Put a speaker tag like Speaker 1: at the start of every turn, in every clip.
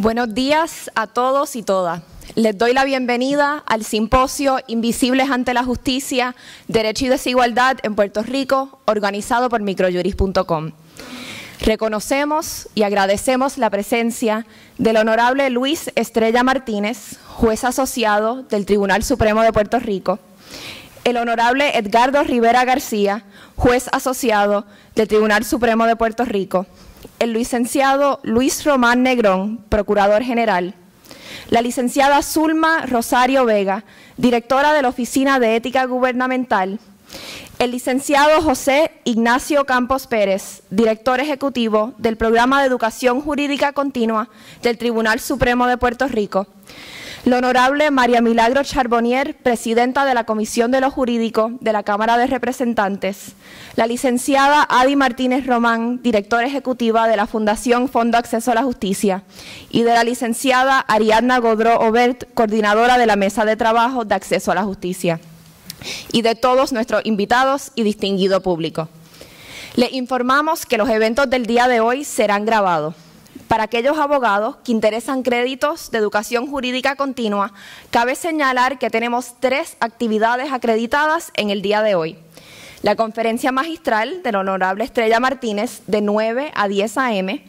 Speaker 1: Buenos días a todos y todas. Les doy la bienvenida al simposio Invisibles ante la Justicia, Derecho y Desigualdad en Puerto Rico, organizado por microjuris.com. Reconocemos y agradecemos la presencia del honorable Luis Estrella Martínez, juez asociado del Tribunal Supremo de Puerto Rico, el honorable Edgardo Rivera García, juez asociado del Tribunal Supremo de Puerto Rico, el licenciado Luis Román Negrón, Procurador General, la licenciada Zulma Rosario Vega, directora de la Oficina de Ética Gubernamental, el licenciado José Ignacio Campos Pérez, director ejecutivo del Programa de Educación Jurídica Continua del Tribunal Supremo de Puerto Rico, la honorable María Milagro Charbonnier, presidenta de la Comisión de lo Jurídico de la Cámara de Representantes. La licenciada Adi Martínez Román, directora ejecutiva de la Fundación Fondo Acceso a la Justicia. Y de la licenciada Ariadna Godró Obert, coordinadora de la Mesa de Trabajo de Acceso a la Justicia. Y de todos nuestros invitados y distinguido público. Les informamos que los eventos del día de hoy serán grabados. Para aquellos abogados que interesan créditos de educación jurídica continua, cabe señalar que tenemos tres actividades acreditadas en el día de hoy. La conferencia magistral de la Honorable Estrella Martínez de 9 a 10 a.m.,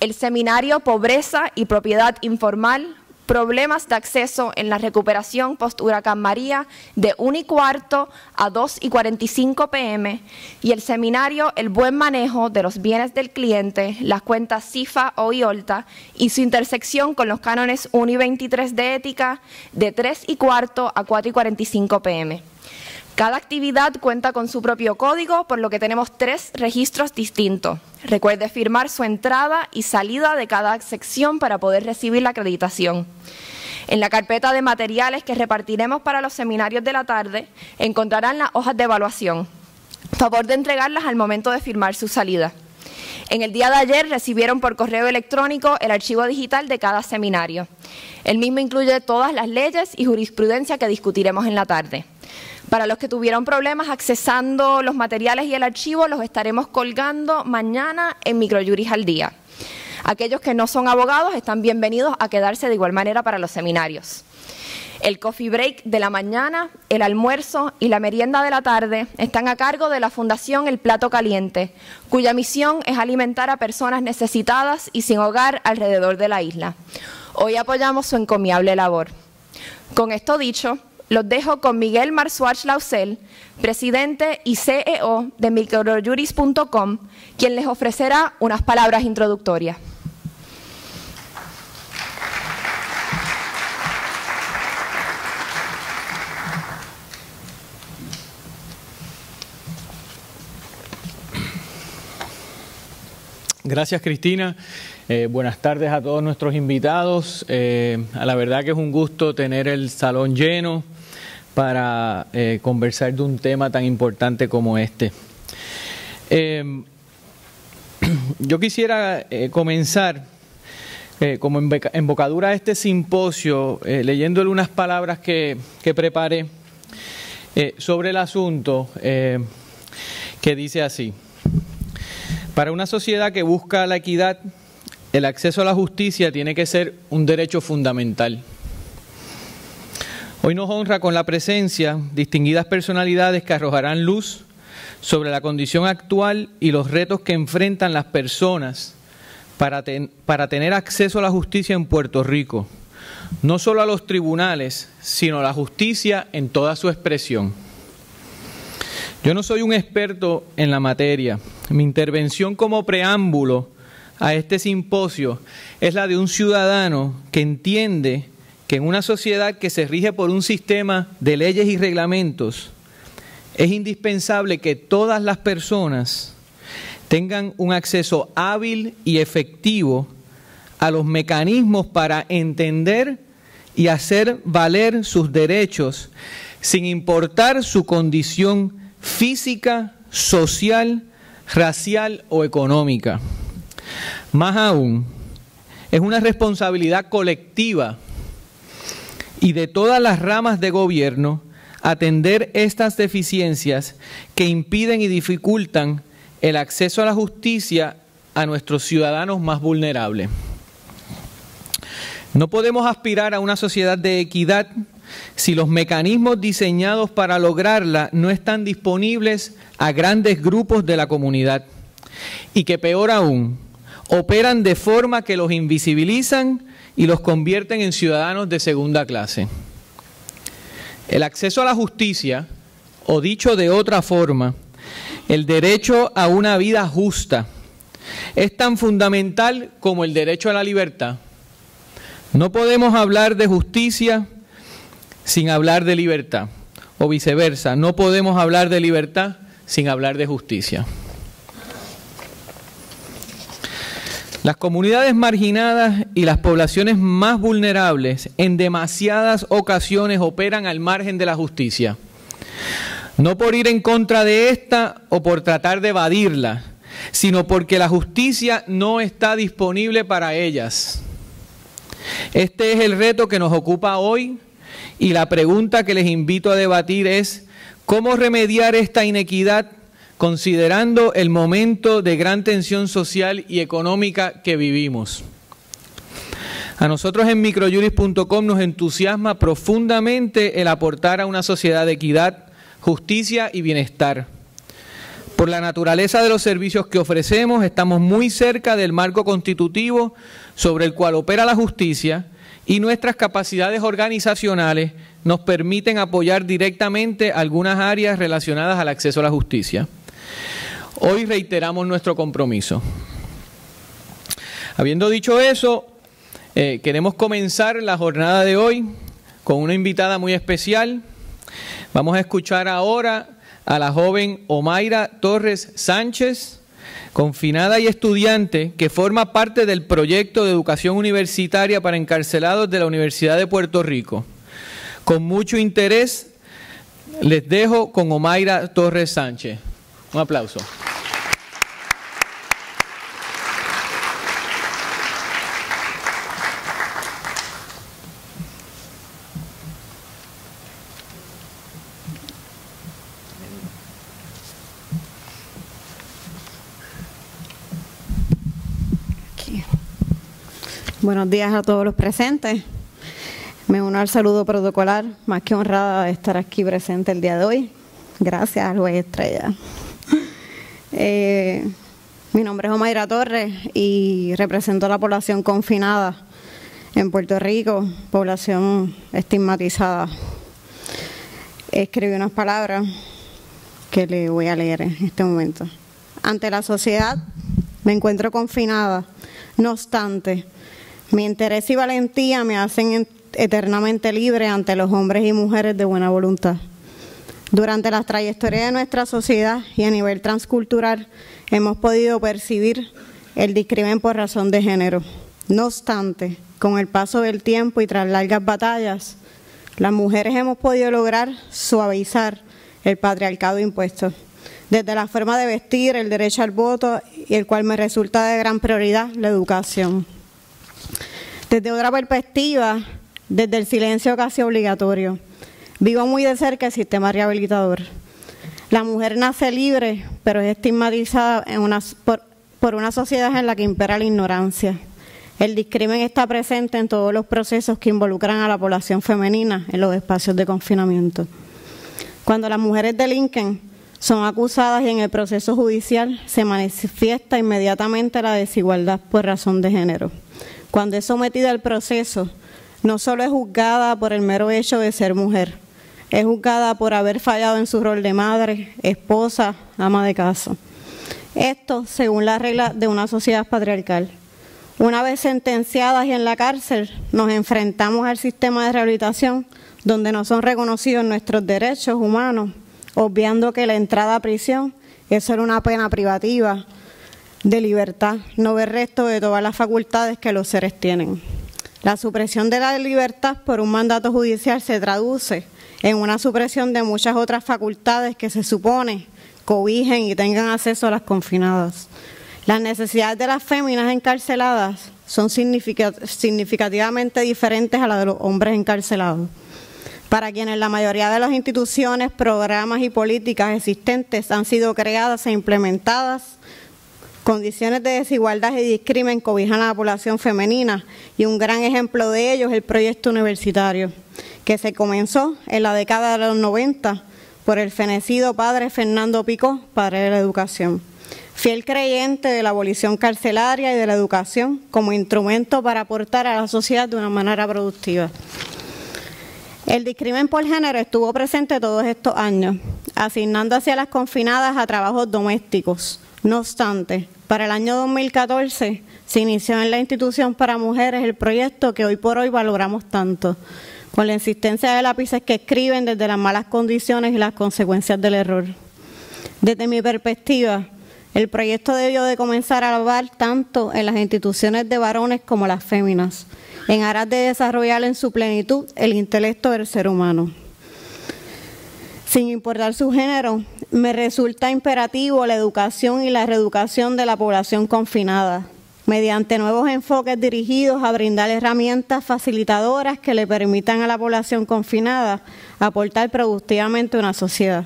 Speaker 1: el seminario Pobreza y Propiedad Informal problemas de acceso en la recuperación post-huracán María de 1 y cuarto a 2 y 45 pm y el seminario El buen manejo de los bienes del cliente, las cuentas CIFA o IOLTA y su intersección con los cánones 1 y 23 de ética de 3 y cuarto a 4 y 45 pm. Cada actividad cuenta con su propio código, por lo que tenemos tres registros distintos. Recuerde firmar su entrada y salida de cada sección para poder recibir la acreditación. En la carpeta de materiales que repartiremos para los seminarios de la tarde encontrarán las hojas de evaluación. Favor de entregarlas al momento de firmar su salida. En el día de ayer recibieron por correo electrónico el archivo digital de cada seminario. El mismo incluye todas las leyes y jurisprudencia que discutiremos en la tarde. Para los que tuvieron problemas accesando los materiales y el archivo, los estaremos colgando mañana en Microjuris al Día. Aquellos que no son abogados están bienvenidos a quedarse de igual manera para los seminarios. El coffee break de la mañana, el almuerzo y la merienda de la tarde están a cargo de la Fundación El Plato Caliente, cuya misión es alimentar a personas necesitadas y sin hogar alrededor de la isla. Hoy apoyamos su encomiable labor. Con esto dicho, los dejo con Miguel Marzuach Lausel, presidente y CEO de microjuris.com, quien les ofrecerá unas palabras introductorias.
Speaker 2: Gracias Cristina. Eh, buenas tardes a todos nuestros invitados. Eh, a la verdad que es un gusto tener el salón lleno para eh, conversar de un tema tan importante como este. Em, yo quisiera eh, comenzar eh, como embocadura a este simposio, leyéndole unas palabras que, que preparé sobre el asunto, que dice así, para una sociedad que busca la equidad, el acceso a la justicia tiene que ser un derecho fundamental. Hoy nos honra con la presencia distinguidas personalidades que arrojarán luz sobre la condición actual y los retos que enfrentan las personas para, para, tener acceso a la justicia en Puerto Rico, no solo a los tribunales, sino a la justicia en toda su expresión. Yo no soy un experto en la materia. Mi intervención como preámbulo a este simposio es la de un ciudadano que entiende que en una sociedad que se rige por un sistema de leyes y reglamentos, es indispensable que todas las personas tengan un acceso hábil y efectivo a los mecanismos para entender y hacer valer sus derechos, sin importar su condición física, social, racial o económica. Más aún, es una responsabilidad colectiva y de todas las ramas de gobierno atender estas deficiencias que impiden y dificultan el acceso a la justicia a nuestros ciudadanos más vulnerables. No podemos aspirar a una sociedad de equidad si los mecanismos diseñados para lograrla no están disponibles a grandes grupos de la comunidad y que peor aún, operan de forma que los invisibilizan y los convierten en ciudadanos de segunda clase. El acceso a la justicia, o dicho de otra forma, el derecho a una vida justa, es tan fundamental como el derecho a la libertad. No podemos hablar de justicia sin hablar de libertad, o viceversa, no podemos hablar de libertad sin hablar de justicia. Las comunidades marginadas y las poblaciones más vulnerables en demasiadas ocasiones operan al margen de la justicia. No por ir en contra de esta o por tratar de evadirla, sino porque la justicia no está disponible para ellas. Este es el reto que nos ocupa hoy y la pregunta que les invito a debatir es, ¿cómo remediar esta inequidad considerando el momento de gran tensión social y económica que vivimos. A nosotros en microjuris.com nos entusiasma profundamente el aportar a una sociedad de equidad, justicia y bienestar. Por la naturaleza de los servicios que ofrecemos, estamos muy cerca del marco constitutivo sobre el cual opera la justicia y nuestras capacidades organizacionales nos permiten apoyar directamente algunas áreas relacionadas al acceso a la justicia. Hoy reiteramos nuestro compromiso. Habiendo dicho eso, eh, queremos comenzar la jornada de hoy con una invitada muy especial. Vamos a escuchar ahora a la joven Omaira Torres Sánchez, confinada y estudiante que forma parte del proyecto de educación universitaria para encarcelados de la Universidad de Puerto Rico. Con mucho interés, les dejo con Omaira Torres Sánchez. Un aplauso.
Speaker 3: Buenos días a todos los presentes. Me uno al saludo protocolar, más que honrada de estar aquí presente el día de hoy. Gracias a Estrella. Eh, mi nombre es Omaira Torres y represento a la población confinada en Puerto Rico, población estigmatizada. Escribí unas palabras que le voy a leer en este momento. Ante la sociedad me encuentro confinada, no obstante, mi interés y valentía me hacen eternamente libre ante los hombres y mujeres de buena voluntad. Durante la trayectoria de nuestra sociedad y a nivel transcultural hemos podido percibir el discrimen por razón de género. No obstante, con el paso del tiempo y tras largas batallas, las mujeres hemos podido lograr suavizar el patriarcado impuesto. Desde la forma de vestir, el derecho al voto y el cual me resulta de gran prioridad, la educación desde otra perspectiva, desde el silencio casi obligatorio. Vivo muy de cerca el sistema rehabilitador. La mujer nace libre, pero es estigmatizada por, una sociedad en la que impera la ignorancia. El discrimen está presente en todos los procesos que involucran a la población femenina en los espacios de confinamiento. Cuando las mujeres delinquen, son acusadas y en el proceso judicial se manifiesta inmediatamente la desigualdad por razón de género cuando es sometida al proceso, no solo es juzgada por el mero hecho de ser mujer, es juzgada por haber fallado en su rol de madre, esposa, ama de casa. Esto según la regla de una sociedad patriarcal. Una vez sentenciadas y en la cárcel, nos enfrentamos al sistema de rehabilitación donde no son reconocidos nuestros derechos humanos, obviando que la entrada a prisión es solo una pena privativa de libertad, no ver resto de todas las facultades que los seres tienen. La supresión de la libertad por un mandato judicial se traduce en una supresión de muchas otras facultades que se supone cobijen y tengan acceso a las confinadas. Las necesidades de las féminas encarceladas son significativamente diferentes a las de los hombres encarcelados, para quienes la mayoría de las instituciones, programas y políticas existentes han sido creadas e implementadas Condiciones de desigualdad y discrimen cobijan a la población femenina y un gran ejemplo de ello es el proyecto universitario, que se comenzó en la década de los 90 por el fenecido padre Fernando Pico, padre de la educación fiel creyente de la abolición carcelaria y de la educación como instrumento para aportar a la sociedad de una manera productiva. El discrimen por género estuvo presente todos estos años, asignando a las confinadas a trabajos domésticos. No obstante, para el año 2014 se inició en la institución para mujeres el proyecto que hoy por hoy valoramos tanto, con la insistencia de lápices que escriben desde las malas condiciones y las consecuencias del error. Desde mi perspectiva, el proyecto debió de comenzar a lavar tanto en las instituciones de varones como las féminas, en aras de desarrollar en su plenitud el intelecto del ser humano sin importar su género, me resulta imperativo la educación y la reeducación de la población confinada, mediante nuevos enfoques dirigidos a brindar herramientas facilitadoras que le permitan a la población confinada aportar productivamente a una sociedad.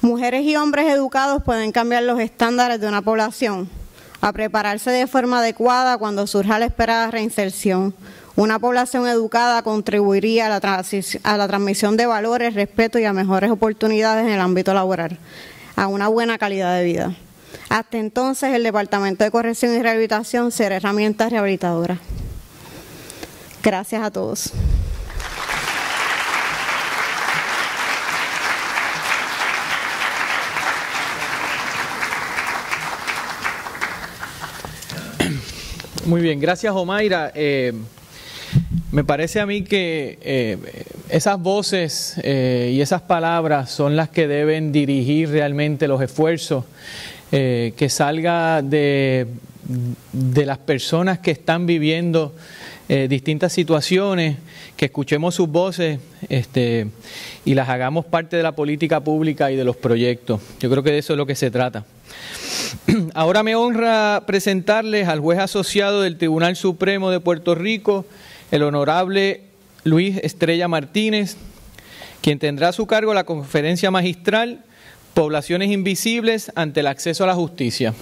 Speaker 3: Mujeres y hombres educados pueden cambiar los estándares de una población a prepararse de forma adecuada cuando surja la esperada reinserción. Una población educada contribuiría a la, transmisión de valores, respeto y a mejores oportunidades en el ámbito laboral, a una buena calidad de vida. Hasta entonces, el Departamento de Corrección y Rehabilitación será herramienta rehabilitadora. Gracias a todos.
Speaker 2: Muy bien, gracias Omaira. Eh, me parece a mí que eh, esas voces eh, y esas palabras son las que deben dirigir realmente los esfuerzos, que salga de, de las personas que están viviendo distintas situaciones, que escuchemos sus voces este, y las hagamos parte de la política pública y de los proyectos. Yo creo que de eso es lo que se trata. Ahora me honra presentarles al juez asociado del Tribunal Supremo de Puerto Rico, el honorable Luis Estrella Martínez, quien tendrá a su cargo la conferencia magistral Poblaciones Invisibles ante el acceso a la justicia.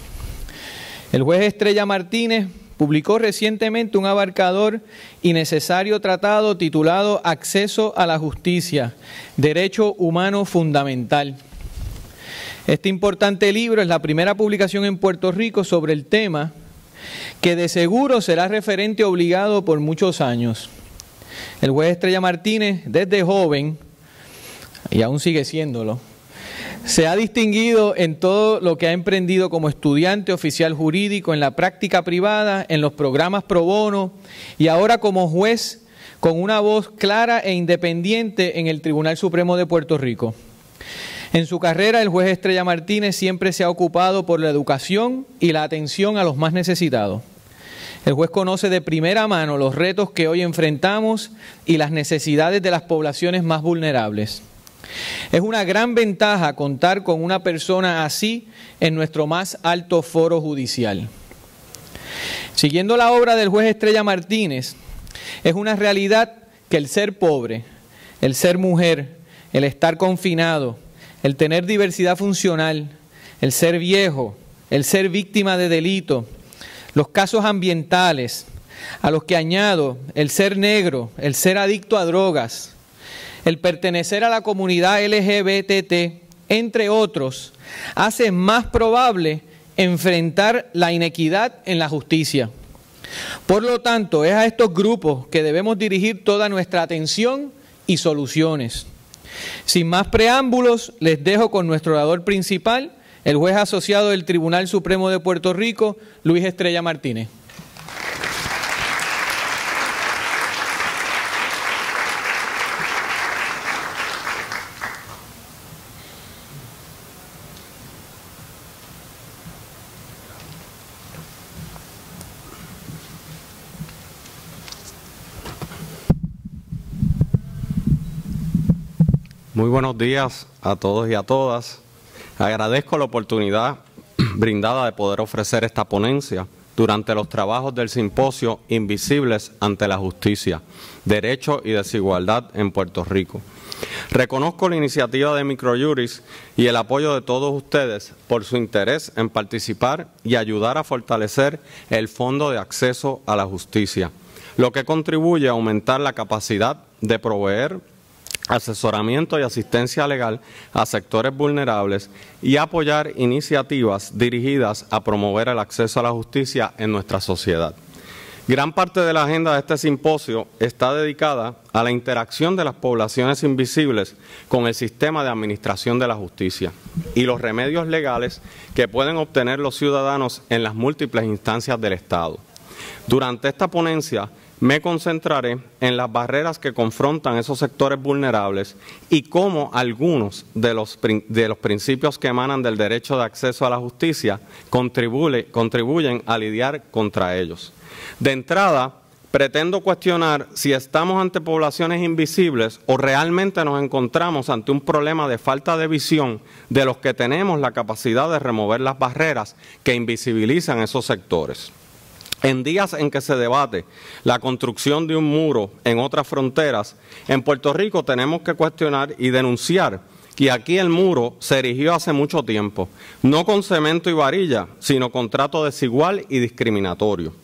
Speaker 2: El juez Estrella Martínez publicó recientemente un abarcador y necesario tratado titulado Acceso a la Justicia, Derecho Humano Fundamental este importante libro es la primera publicación en Puerto Rico sobre el tema que de seguro será referente obligado por muchos años. El juez Estrella Martínez, desde joven, y aún sigue siéndolo, se ha distinguido en todo lo que ha emprendido como estudiante oficial jurídico, en la práctica privada, en los programas pro bono y ahora como juez con una voz clara e independiente en el Tribunal Supremo de Puerto Rico. En su carrera, el juez Estrella Martínez siempre se ha ocupado por la educación y la atención a los más necesitados. El juez conoce de primera mano los retos que hoy enfrentamos y las necesidades de las poblaciones más vulnerables. Es una gran ventaja contar con una persona así en nuestro más alto foro judicial. Siguiendo la obra del juez Estrella Martínez, es una realidad que el ser pobre, el ser mujer, el estar confinado, el tener diversidad funcional, el ser viejo, el ser víctima de delito, los casos ambientales, a los que añado el ser negro, el ser adicto a drogas, el pertenecer a la comunidad LGBT, entre otros, hace más probable enfrentar la inequidad en la justicia. Por lo tanto, es a estos grupos que debemos dirigir toda nuestra atención y soluciones. Sin más preámbulos, les dejo con nuestro orador principal, el juez asociado del Tribunal Supremo de Puerto Rico, Luis Estrella Martínez.
Speaker 4: Muy buenos días a todos y a todas. Agradezco la oportunidad brindada de poder ofrecer esta ponencia durante los trabajos del simposio Invisibles ante la Justicia, Derecho y Desigualdad en Puerto Rico. Reconozco la iniciativa de Microjuris y el apoyo de todos ustedes por su interés en participar y ayudar a fortalecer el Fondo de Acceso a la Justicia, lo que contribuye a aumentar la capacidad de proveer asesoramiento y asistencia legal a sectores vulnerables y apoyar iniciativas dirigidas a promover el acceso a la justicia en nuestra sociedad. Gran parte de la agenda de este simposio está dedicada a la interacción de las poblaciones invisibles con el sistema de administración de la justicia y los remedios legales que pueden obtener los ciudadanos en las múltiples instancias del Estado. Durante esta ponencia me concentraré en las barreras que confrontan esos sectores vulnerables y cómo algunos de los, principios que emanan del derecho de acceso a la justicia contribuyen a lidiar contra ellos. De entrada, pretendo cuestionar si estamos ante poblaciones invisibles o realmente nos encontramos ante un problema de falta de visión de los que tenemos la capacidad de remover las barreras que invisibilizan esos sectores. En días en que se debate la construcción de un muro en otras fronteras, en Puerto Rico tenemos que cuestionar y denunciar que aquí el muro se erigió hace mucho tiempo, no con cemento y varilla, sino con trato desigual y discriminatorio.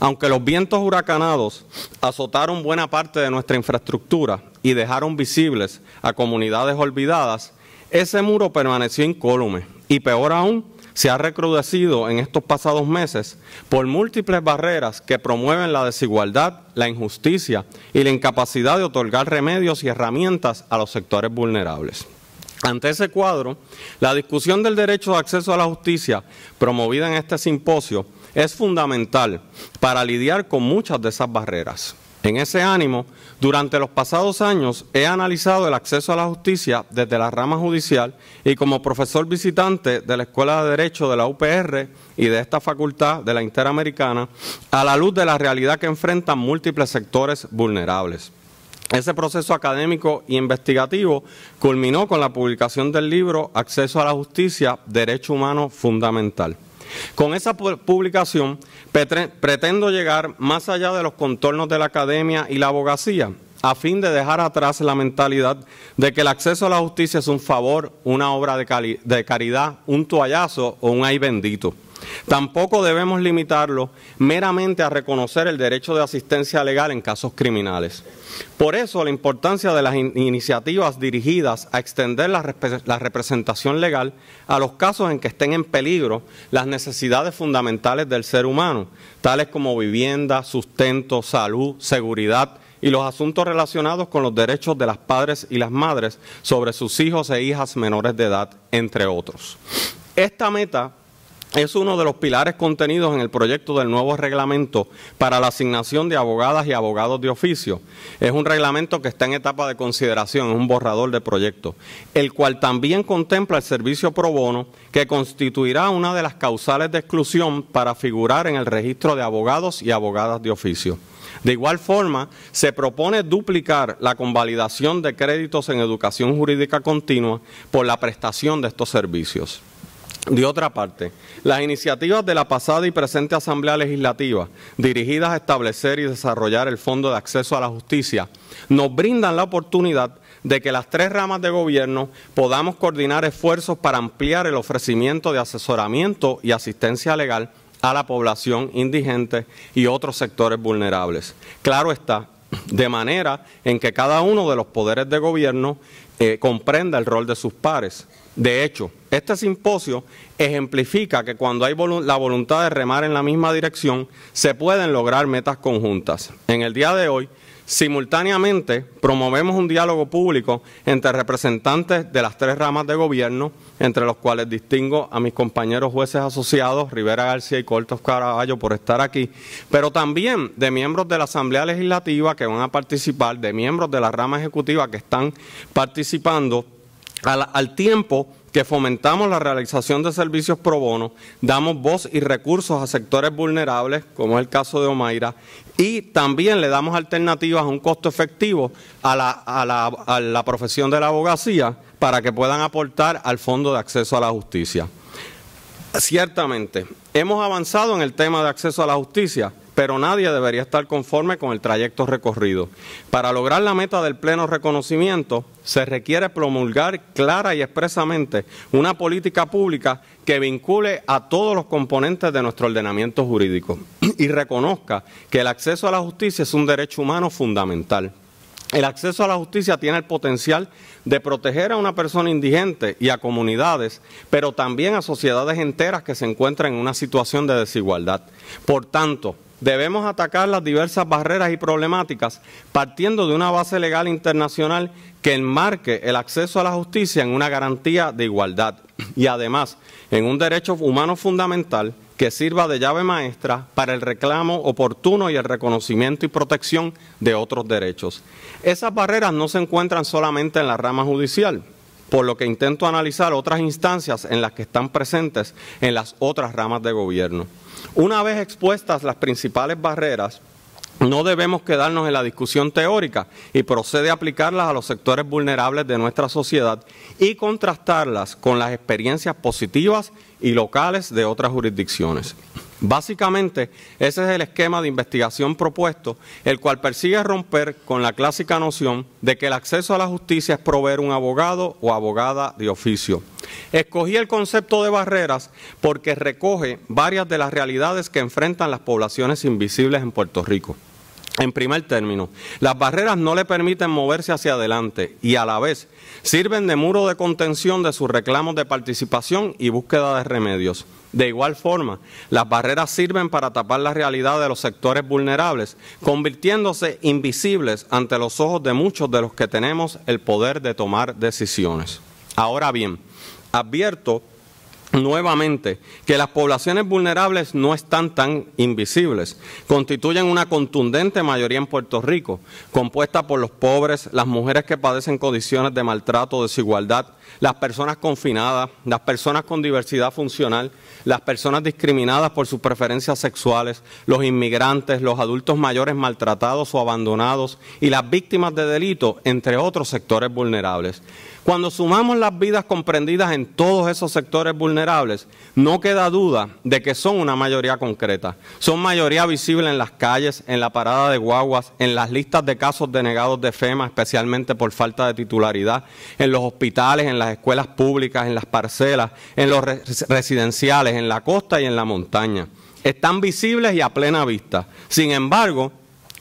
Speaker 4: Aunque los vientos huracanados azotaron buena parte de nuestra infraestructura y dejaron visibles a comunidades olvidadas, ese muro permaneció incólume y peor aún, se ha recrudecido en estos pasados meses por múltiples barreras que promueven la desigualdad, la injusticia y la incapacidad de otorgar remedios y herramientas a los sectores vulnerables. Ante ese cuadro, la discusión del derecho de acceso a la justicia promovida en este simposio es fundamental para lidiar con muchas de esas barreras. En ese ánimo, durante los pasados años he analizado el acceso a la justicia desde la rama judicial y como profesor visitante de la Escuela de Derecho de la UPR y de esta facultad de la Interamericana a la luz de la realidad que enfrentan múltiples sectores vulnerables. Ese proceso académico e investigativo culminó con la publicación del libro Acceso a la Justicia, Derecho Humano Fundamental. Con esa publicación pretendo llegar más allá de los contornos de la academia y la abogacía, a fin de dejar atrás la mentalidad de que el acceso a la justicia es un favor, una obra de, caridad, un toallazo o un ay bendito. Tampoco debemos limitarlo meramente a reconocer el derecho de asistencia legal en casos criminales. Por eso la importancia de las iniciativas dirigidas a extender la, la representación legal a los casos en que estén en peligro las necesidades fundamentales del ser humano, tales como vivienda, sustento, salud, seguridad, y los asuntos relacionados con los derechos de las padres y las madres sobre sus hijos e hijas menores de edad, entre otros. Esta meta es uno de los pilares contenidos en el proyecto del nuevo reglamento para la asignación de abogadas y abogados de oficio. Es un reglamento que está en etapa de consideración, es un borrador de proyecto, el cual también contempla el servicio pro bono que constituirá una de las causales de exclusión para figurar en el registro de abogados y abogadas de oficio. De igual forma, se propone duplicar la convalidación de créditos en educación jurídica continua por la prestación de estos servicios. De otra parte, las iniciativas de la pasada y presente Asamblea Legislativa dirigidas a establecer y desarrollar el Fondo de Acceso a la Justicia nos brindan la oportunidad de que las tres ramas de gobierno podamos coordinar esfuerzos para ampliar el ofrecimiento de asesoramiento y asistencia legal a la población indigente y otros sectores vulnerables. Claro está, de manera en que cada uno de los poderes de gobierno eh, comprenda el rol de sus pares. De hecho, este simposio ejemplifica que cuando hay la voluntad de remar en la misma dirección, se pueden lograr metas conjuntas. En el día de hoy, simultáneamente, promovemos un diálogo público entre representantes de las tres ramas de gobierno, entre los cuales distingo a mis compañeros jueces asociados, Rivera García y Cortos Caraballo, por estar aquí, pero también de miembros de la Asamblea Legislativa que van a participar, de miembros de la rama ejecutiva que están participando al tiempo que fomentamos la realización de servicios pro bono, damos voz y recursos a sectores vulnerables, como es el caso de Omaira, y también le damos alternativas a un costo efectivo a la, a la profesión de la abogacía para que puedan aportar al Fondo de Acceso a la Justicia. Ciertamente, hemos avanzado en el tema de acceso a la justicia, pero nadie debería estar conforme con el trayecto recorrido. Para lograr la meta del pleno reconocimiento, se requiere promulgar clara y expresamente una política pública que vincule a todos los componentes de nuestro ordenamiento jurídico y reconozca que el acceso a la justicia es un derecho humano fundamental. El acceso a la justicia tiene el potencial de proteger a una persona indigente y a comunidades, pero también a sociedades enteras que se encuentran en una situación de desigualdad. Por tanto, Debemos atacar las diversas barreras y problemáticas partiendo de una base legal internacional que enmarque el acceso a la justicia en una garantía de igualdad y además en un derecho humano fundamental que sirva de llave maestra para el reclamo oportuno y el reconocimiento y protección de otros derechos. Esas barreras no se encuentran solamente en la rama judicial, por lo que intento analizar otras instancias en las que están presentes en las otras ramas de gobierno. Una vez expuestas las principales barreras, no debemos quedarnos en la discusión teórica y procede a aplicarlas a los sectores vulnerables de nuestra sociedad y contrastarlas con las experiencias positivas y locales de otras jurisdicciones. Básicamente, ese es el esquema de investigación propuesto, el cual persigue romper con la clásica noción de que el acceso a la justicia es proveer un abogado o abogada de oficio. Escogí el concepto de barreras porque recoge varias de las realidades que enfrentan las poblaciones invisibles en Puerto Rico. En primer término, las barreras no le permiten moverse hacia adelante y a la vez sirven de muro de contención de sus reclamos de participación y búsqueda de remedios. De igual forma, las barreras sirven para tapar la realidad de los sectores vulnerables, convirtiéndose invisibles ante los ojos de muchos de los que tenemos el poder de tomar decisiones. Ahora bien, advierto nuevamente que las poblaciones vulnerables no están tan invisibles. Constituyen una contundente mayoría en Puerto Rico, compuesta por los pobres, las mujeres que padecen condiciones de maltrato, o desigualdad, las personas confinadas, las personas con diversidad funcional, las personas discriminadas por sus preferencias sexuales, los inmigrantes, los adultos mayores maltratados o abandonados y las víctimas de delito, entre otros sectores vulnerables. Cuando sumamos las vidas comprendidas en todos esos sectores vulnerables, no queda duda de que son una mayoría concreta. Son mayoría visible en las calles, en la parada de guaguas, en las listas de casos denegados de FEMA, especialmente por falta de titularidad, en los hospitales, en las escuelas públicas, en las parcelas, en los residenciales, en la costa y en la montaña. Están visibles y a plena vista. Sin embargo,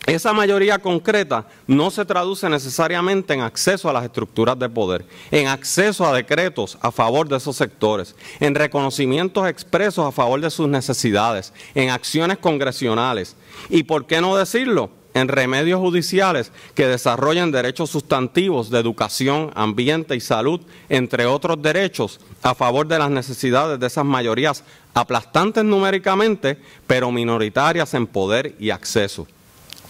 Speaker 4: esa mayoría concreta no se traduce necesariamente en acceso a las estructuras de poder, en acceso a decretos a favor de esos sectores, en reconocimientos expresos a favor de sus necesidades, en acciones congresionales y, ¿por qué no decirlo?, en remedios judiciales que desarrollen derechos sustantivos de educación, ambiente y salud, entre otros derechos a favor de las necesidades de esas mayorías aplastantes numéricamente, pero minoritarias en poder y acceso.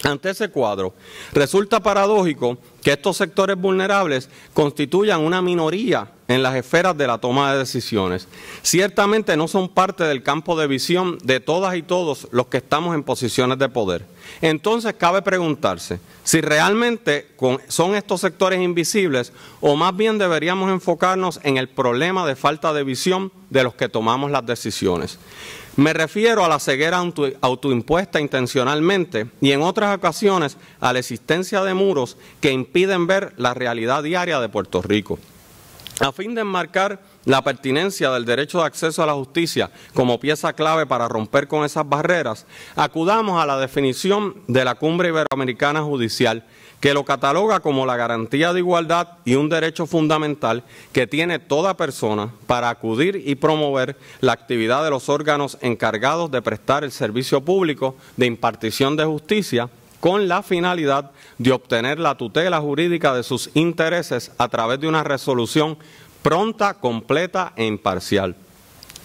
Speaker 4: Ante ese cuadro, resulta paradójico que estos sectores vulnerables constituyan una minoría en las esferas de la toma de decisiones. Ciertamente no son parte del campo de visión de todas y todos los que estamos en posiciones de poder. Entonces cabe preguntarse si realmente son estos sectores invisibles o más bien deberíamos enfocarnos en el problema de falta de visión de los que tomamos las decisiones. Me refiero a la ceguera autoimpuesta intencionalmente y en otras ocasiones a la existencia de muros que impiden ver la realidad diaria de Puerto Rico. A fin de enmarcar la pertinencia del derecho de acceso a la justicia como pieza clave para romper con esas barreras, acudamos a la definición de la Cumbre Iberoamericana Judicial que lo cataloga como la garantía de igualdad y un derecho fundamental que tiene toda persona para acudir y promover la actividad de los órganos encargados de prestar el servicio público de impartición de justicia con la finalidad de obtener la tutela jurídica de sus intereses a través de una resolución pronta, completa e imparcial.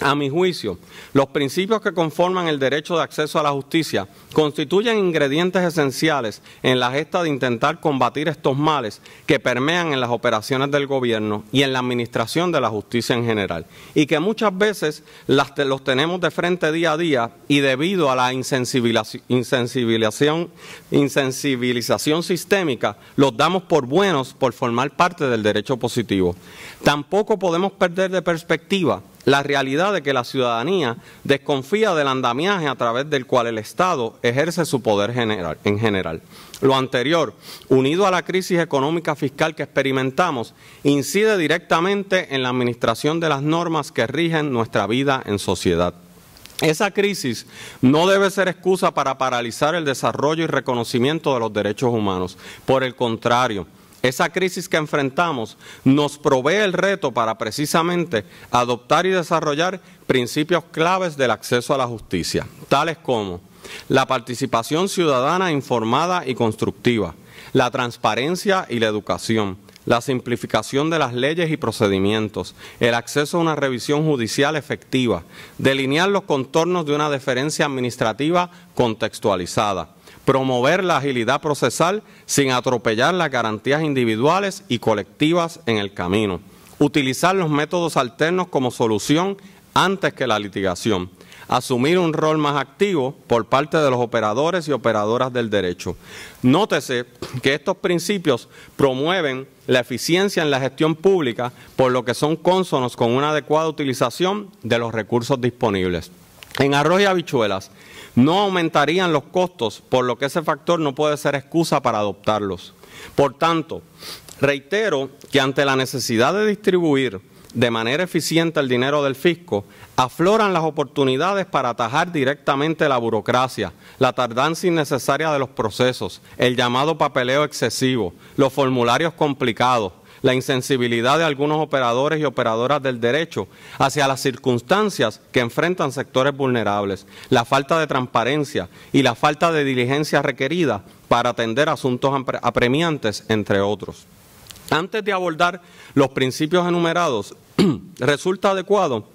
Speaker 4: A mi juicio, los principios que conforman el derecho de acceso a la justicia constituyen ingredientes esenciales en la gesta de intentar combatir estos males que permean en las operaciones del gobierno y en la administración de la justicia en general, y que muchas veces los tenemos de frente día a día y debido a la insensibilización sistémica, los damos por buenos por formar parte del derecho positivo. Tampoco podemos perder de perspectiva la realidad de que la ciudadanía desconfía del andamiaje a través del cual el Estado ejerce su poder general, en general. Lo anterior, unido a la crisis económica fiscal que experimentamos, incide directamente en la administración de las normas que rigen nuestra vida en sociedad. Esa crisis no debe ser excusa para paralizar el desarrollo y reconocimiento de los derechos humanos. Por el contrario, esa crisis que enfrentamos nos provee el reto para precisamente adoptar y desarrollar principios claves del acceso a la justicia, tales como la participación ciudadana informada y constructiva, la transparencia y la educación, la simplificación de las leyes y procedimientos, el acceso a una revisión judicial efectiva, delinear los contornos de una deferencia administrativa contextualizada, promover la agilidad procesal sin atropellar las garantías individuales y colectivas en el camino, utilizar los métodos alternos como solución antes que la litigación, asumir un rol más activo por parte de los operadores y operadoras del derecho. Nótese que estos principios promueven la eficiencia en la gestión pública, por lo que son cónsonos con una adecuada utilización de los recursos disponibles. En arroz y habichuelas, no aumentarían los costos, por lo que ese factor no puede ser excusa para adoptarlos. Por tanto, reitero que ante la necesidad de distribuir de manera eficiente el dinero del fisco, afloran las oportunidades para atajar directamente la burocracia, la tardanza innecesaria de los procesos, el llamado papeleo excesivo, los formularios complicados, la insensibilidad de algunos operadores y operadoras del derecho hacia las circunstancias que enfrentan sectores vulnerables, la falta de transparencia y la falta de diligencia requerida para atender asuntos apremiantes, entre otros. Antes de abordar los principios enumerados, resulta adecuado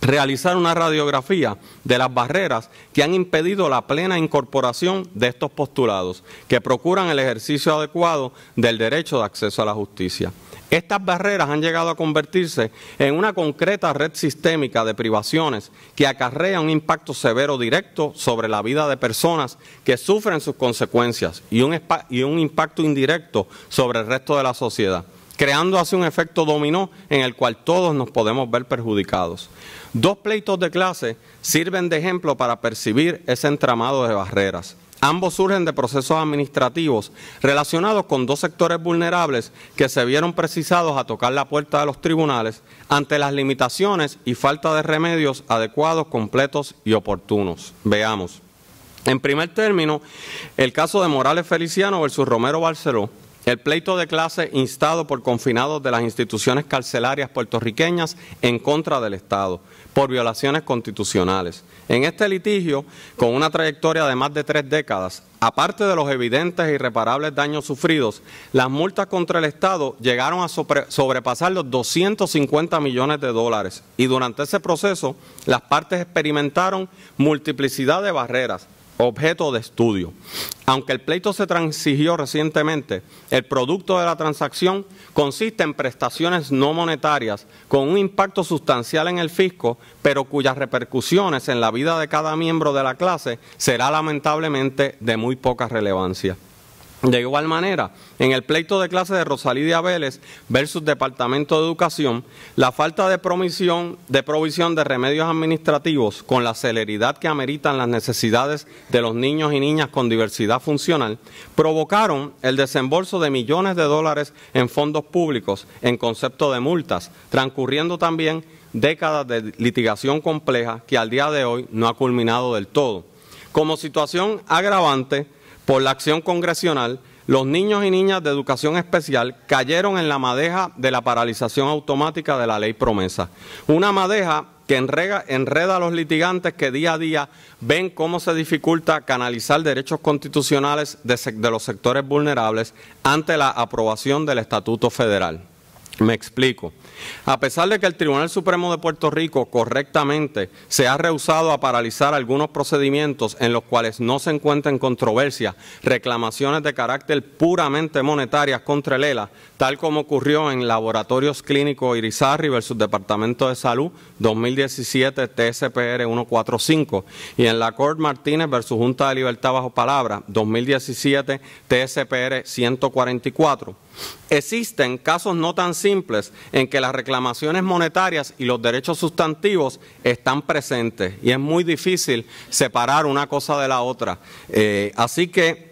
Speaker 4: realizar una radiografía de las barreras que han impedido la plena incorporación de estos postulados, que procuran el ejercicio adecuado del derecho de acceso a la justicia. Estas barreras han llegado a convertirse en una concreta red sistémica de privaciones que acarrea un impacto severo directo sobre la vida de personas que sufren sus consecuencias y un, impacto indirecto sobre el resto de la sociedad creando así un efecto dominó en el cual todos nos podemos ver perjudicados. Dos pleitos de clase sirven de ejemplo para percibir ese entramado de barreras. Ambos surgen de procesos administrativos relacionados con dos sectores vulnerables que se vieron precisados a tocar la puerta de los tribunales ante las limitaciones y falta de remedios adecuados, completos y oportunos. Veamos. En primer término, el caso de Morales Feliciano versus Romero Barceló el pleito de clase instado por confinados de las instituciones carcelarias puertorriqueñas en contra del Estado por violaciones constitucionales. En este litigio, con una trayectoria de más de tres décadas, aparte de los evidentes e irreparables daños sufridos, las multas contra el Estado llegaron a sobrepasar los 250 millones de dólares y durante ese proceso las partes experimentaron multiplicidad de barreras objeto de estudio. Aunque el pleito se transigió recientemente, el producto de la transacción consiste en prestaciones no monetarias con un impacto sustancial en el fisco, pero cuyas repercusiones en la vida de cada miembro de la clase será lamentablemente de muy poca relevancia. De igual manera, en el pleito de clase de Rosalía Vélez versus Departamento de Educación, la falta de de provisión de remedios administrativos con la celeridad que ameritan las necesidades de los niños y niñas con diversidad funcional provocaron el desembolso de millones de dólares en fondos públicos en concepto de multas, transcurriendo también décadas de litigación compleja que al día de hoy no ha culminado del todo. Como situación agravante, por la acción congresional, los niños y niñas de educación especial cayeron en la madeja de la paralización automática de la ley promesa. Una madeja que enreda a los litigantes que día a día ven cómo se dificulta canalizar derechos constitucionales de, de los sectores vulnerables ante la aprobación del Estatuto Federal. Me explico. A pesar de que el Tribunal Supremo de Puerto Rico correctamente se ha rehusado a paralizar algunos procedimientos en los cuales no se encuentren controversias, reclamaciones de carácter puramente monetarias contra el ELA, tal como ocurrió en Laboratorios Clínicos Irizarry versus Departamento de Salud 2017 TSPR 145 y en la corte Martínez versus Junta de Libertad bajo palabra 2017 TSPR 144. Existen casos no tan simples en que la las reclamaciones monetarias y los derechos sustantivos están presentes y es muy difícil separar una cosa de la otra. Eh, así que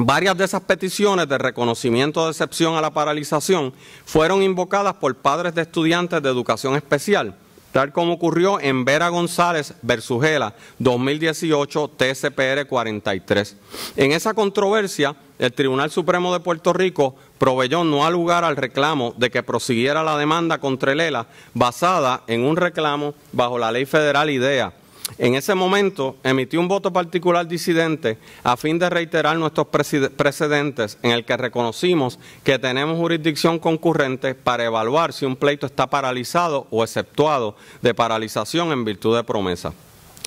Speaker 4: Varias de esas peticiones de reconocimiento de excepción a la paralización fueron invocadas por padres de estudiantes de educación especial tal como ocurrió en Vera González versus Gela 2018 tcpr 43. En esa controversia, el Tribunal Supremo de Puerto Rico proveyó no lugar al reclamo de que prosiguiera la demanda contra Lela e basada en un reclamo bajo la ley federal IDEA en ese momento emitió un voto particular disidente a fin de reiterar nuestros precedentes en el que reconocimos que tenemos jurisdicción concurrente para evaluar si un pleito está paralizado o exceptuado de paralización en virtud de promesa.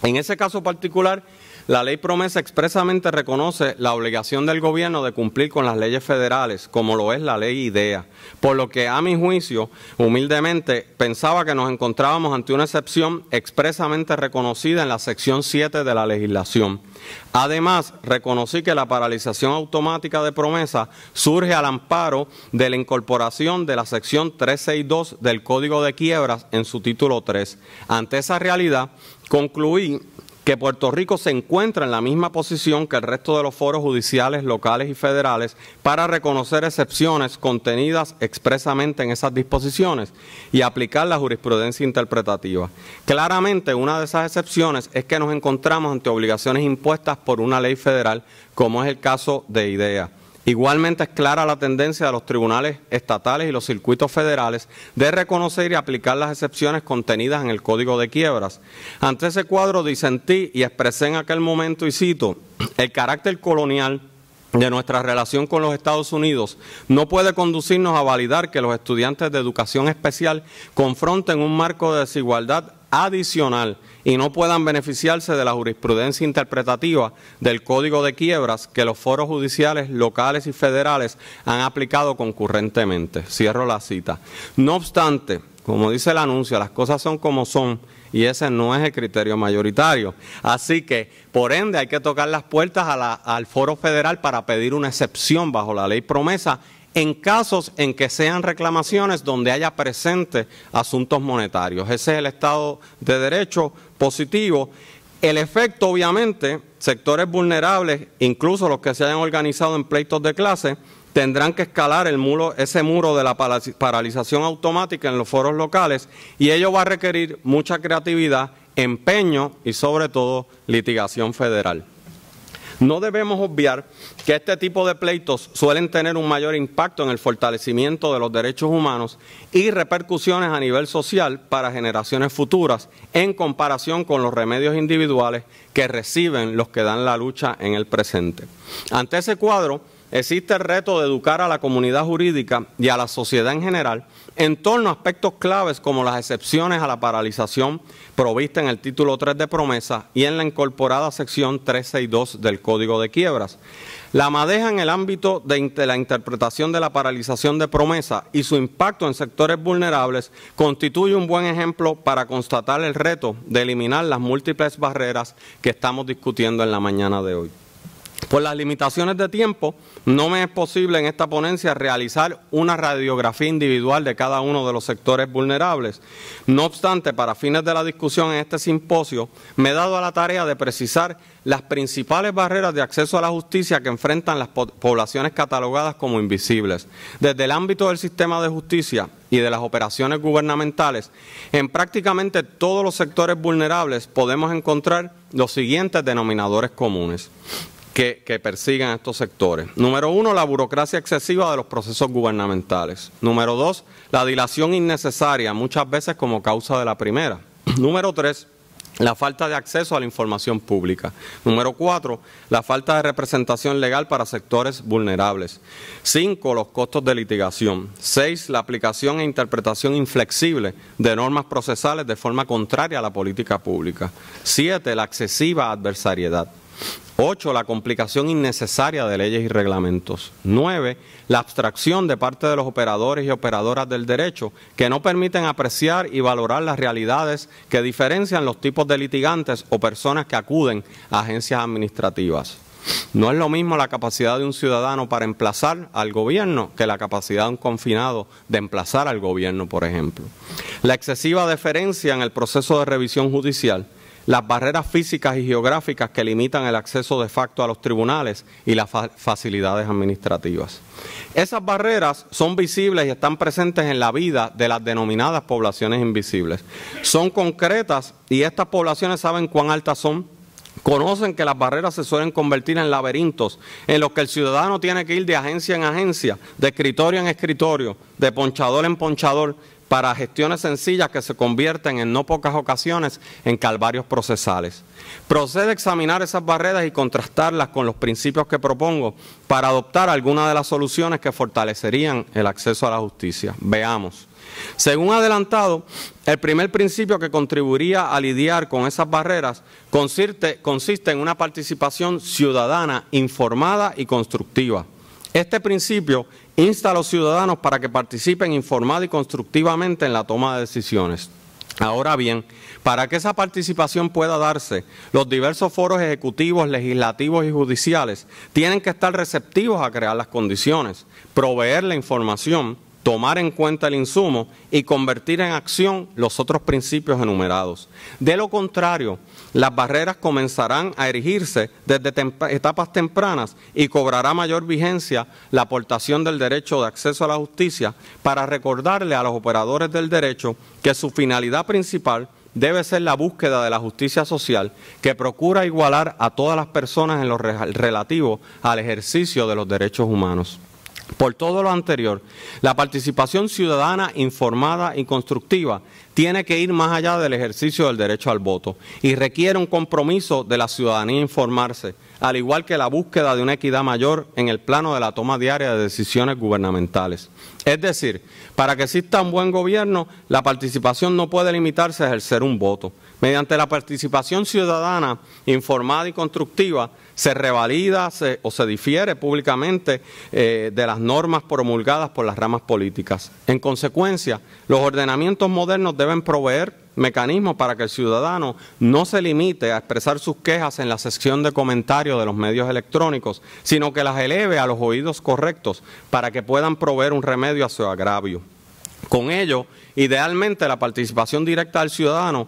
Speaker 4: En ese caso particular, la ley promesa expresamente reconoce la obligación del gobierno de cumplir con las leyes federales, como lo es la ley IDEA, por lo que a mi juicio, humildemente, pensaba que nos encontrábamos ante una excepción expresamente reconocida en la sección 7 de la legislación. Además, reconocí que la paralización automática de promesa surge al amparo de la incorporación de la sección 362 del Código de Quiebras en su título 3. Ante esa realidad, concluí que Puerto Rico se encuentra en la misma posición que el resto de los foros judiciales locales y federales para reconocer excepciones contenidas expresamente en esas disposiciones y aplicar la jurisprudencia interpretativa. Claramente, una de esas excepciones es que nos encontramos ante obligaciones impuestas por una ley federal, como es el caso de IDEA. Igualmente es clara la tendencia de los tribunales estatales y los circuitos federales de reconocer y aplicar las excepciones contenidas en el Código de Quiebras. Ante ese cuadro disentí y expresé en aquel momento, y cito, el carácter colonial de nuestra relación con los Estados Unidos no puede conducirnos a validar que los estudiantes de educación especial confronten un marco de desigualdad adicional y no puedan beneficiarse de la jurisprudencia interpretativa del Código de Quiebras que los foros judiciales locales y federales han aplicado concurrentemente. Cierro la cita. No obstante, como dice el anuncio, las cosas son como son y ese no es el criterio mayoritario. Así que, por ende, hay que tocar las puertas al foro federal para pedir una excepción bajo la ley promesa en casos en que sean reclamaciones donde haya presentes asuntos monetarios. Ese es el Estado de Derecho, positivo. El efecto, obviamente, sectores vulnerables, incluso los que se hayan organizado en pleitos de clase, tendrán que escalar ese muro de la paralización automática en los foros locales y ello va a requerir mucha creatividad, empeño y sobre todo litigación federal. No debemos obviar que este tipo de pleitos suelen tener un mayor impacto en el fortalecimiento de los derechos humanos y repercusiones a nivel social para generaciones futuras en comparación con los remedios individuales que reciben los que dan la lucha en el presente. Ante ese cuadro, existe el reto de educar a la comunidad jurídica y a la sociedad en general en torno a aspectos claves como las excepciones a la paralización provista en el título 3 de promesa y en la incorporada sección 362 del Código de Quiebras. La madeja en el ámbito de la interpretación de la paralización de promesa y su impacto en sectores vulnerables constituye un buen ejemplo para constatar el reto de eliminar las múltiples barreras que estamos discutiendo en la mañana de hoy. Por las limitaciones de tiempo, no me es posible en esta ponencia realizar una radiografía individual de cada uno de los sectores vulnerables. No obstante, para fines de la discusión en este simposio, me he dado a la tarea de precisar las principales barreras de acceso a la justicia que enfrentan las poblaciones catalogadas como invisibles. Desde el ámbito del sistema de justicia y de las operaciones gubernamentales, en prácticamente todos los sectores vulnerables podemos encontrar los siguientes denominadores comunes que, persigan estos sectores. Número uno, la burocracia excesiva de los procesos gubernamentales. Número dos, la dilación innecesaria, muchas veces como causa de la primera. Número tres, la falta de acceso a la información pública. Número cuatro, la falta de representación legal para sectores vulnerables. Cinco, los costos de litigación. Seis, la aplicación e interpretación inflexible de normas procesales de forma contraria a la política pública. Siete, la excesiva adversariedad. 8. La complicación innecesaria de leyes y reglamentos. Nueve, La abstracción de parte de los operadores y operadoras del derecho que no permiten apreciar y valorar las realidades que diferencian los tipos de litigantes o personas que acuden a agencias administrativas. No es lo mismo la capacidad de un ciudadano para emplazar al gobierno que la capacidad de un confinado de emplazar al gobierno, por ejemplo. La excesiva deferencia en el proceso de revisión judicial las barreras físicas y geográficas que limitan el acceso de facto a los tribunales y las facilidades administrativas. Esas barreras son visibles y están presentes en la vida de las denominadas poblaciones invisibles. Son concretas y estas poblaciones saben cuán altas son. Conocen que las barreras se suelen convertir en laberintos en los que el ciudadano tiene que ir de agencia en agencia, de escritorio en escritorio, de ponchador en ponchador, para gestiones sencillas que se convierten en no pocas ocasiones en calvarios procesales. Procede examinar esas barreras y contrastarlas con los principios que propongo para adoptar algunas de las soluciones que fortalecerían el acceso a la justicia. Veamos. Según adelantado, el primer principio que contribuiría a lidiar con esas barreras consiste, consiste en una participación ciudadana informada y constructiva. Este principio Insta a los ciudadanos para que participen informada y constructivamente en la toma de decisiones. Ahora bien, para que esa participación pueda darse, los diversos foros ejecutivos, legislativos y judiciales tienen que estar receptivos a crear las condiciones, proveer la información, tomar en cuenta el insumo y convertir en acción los otros principios enumerados. De lo contrario, las barreras comenzarán a erigirse desde etapas tempranas y cobrará mayor vigencia la aportación del derecho de acceso a la justicia para recordarle a los operadores del derecho que su finalidad principal debe ser la búsqueda de la justicia social que procura igualar a todas las personas en lo relativo al ejercicio de los derechos humanos. Por todo lo anterior, la participación ciudadana informada y constructiva tiene que ir más allá del ejercicio del derecho al voto y requiere un compromiso de la ciudadanía informarse, al igual que la búsqueda de una equidad mayor en el plano de la toma diaria de decisiones gubernamentales. Es decir, para que exista un buen gobierno, la participación no puede limitarse a ejercer un voto. Mediante la participación ciudadana informada y constructiva, se revalida o se difiere públicamente eh, de las normas promulgadas por las ramas políticas. En consecuencia, los ordenamientos modernos deben proveer mecanismos para que el ciudadano no se limite a expresar sus quejas en la sección de comentarios de los medios electrónicos, sino que las eleve a los oídos correctos para que puedan proveer un remedio a su agravio. Con ello, idealmente la participación directa del ciudadano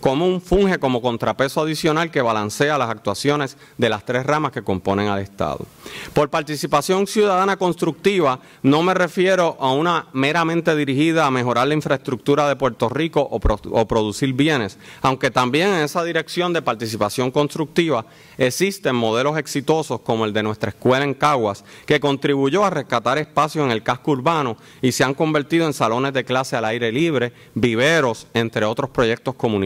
Speaker 4: como un funge como contrapeso adicional que balancea las actuaciones de las tres ramas que componen al Estado. Por participación ciudadana constructiva no me refiero a una meramente dirigida a mejorar la infraestructura de Puerto Rico o, producir bienes, aunque también en esa dirección de participación constructiva existen modelos exitosos como el de nuestra escuela en Caguas, que contribuyó a rescatar espacios en el casco urbano y se han convertido en salones de clase al aire libre, viveros, entre otros proyectos comunitarios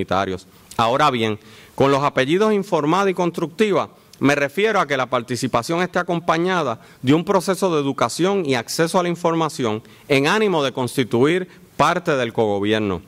Speaker 4: Ahora bien, con los apellidos informada y constructiva, me refiero a que la participación esté acompañada de un proceso de educación y acceso a la información en ánimo de constituir parte del cogobierno,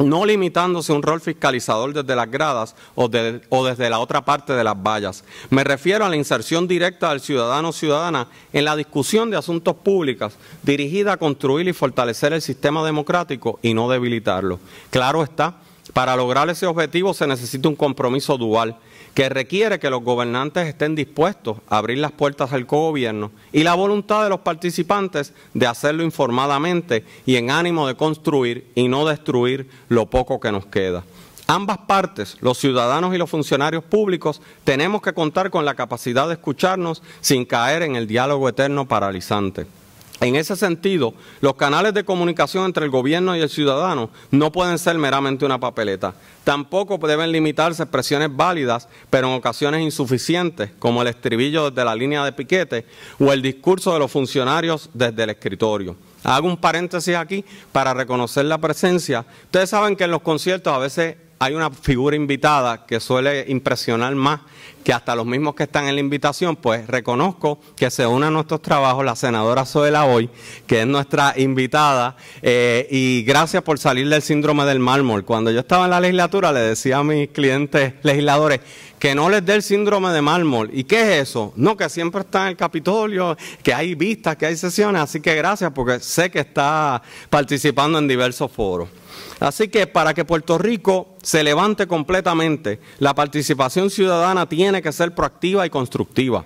Speaker 4: no limitándose a un rol fiscalizador desde las gradas o, o desde la otra parte de las vallas. Me refiero a la inserción directa del ciudadano o ciudadana en la discusión de asuntos públicos dirigida a construir y fortalecer el sistema democrático y no debilitarlo. Claro está para lograr ese objetivo se necesita un compromiso dual que requiere que los gobernantes estén dispuestos a abrir las puertas al cogobierno y la voluntad de los participantes de hacerlo informadamente y en ánimo de construir y no destruir lo poco que nos queda. Ambas partes, los ciudadanos y los funcionarios públicos, tenemos que contar con la capacidad de escucharnos sin caer en el diálogo eterno paralizante. En ese sentido, los canales de comunicación entre el gobierno y el ciudadano no pueden ser meramente una papeleta. Tampoco deben limitarse expresiones válidas, pero en ocasiones insuficientes, como el estribillo desde la línea de piquete o el discurso de los funcionarios desde el escritorio. Hago un paréntesis aquí para reconocer la presencia. Ustedes saben que en los conciertos a veces hay una figura invitada que suele impresionar más que hasta los mismos que están en la invitación, pues reconozco que se une a nuestros trabajos la senadora Zoela Hoy, que es nuestra invitada, eh, y gracias por salir del síndrome del mármol. Cuando yo estaba en la legislatura le decía a mis clientes legisladores, que no les dé el síndrome de mármol. ¿Y qué es eso? No, que siempre está en el Capitolio, que hay vistas, que hay sesiones, así que gracias porque sé que está participando en diversos foros. Así que para que Puerto Rico se levante completamente, la participación ciudadana tiene que ser proactiva y constructiva.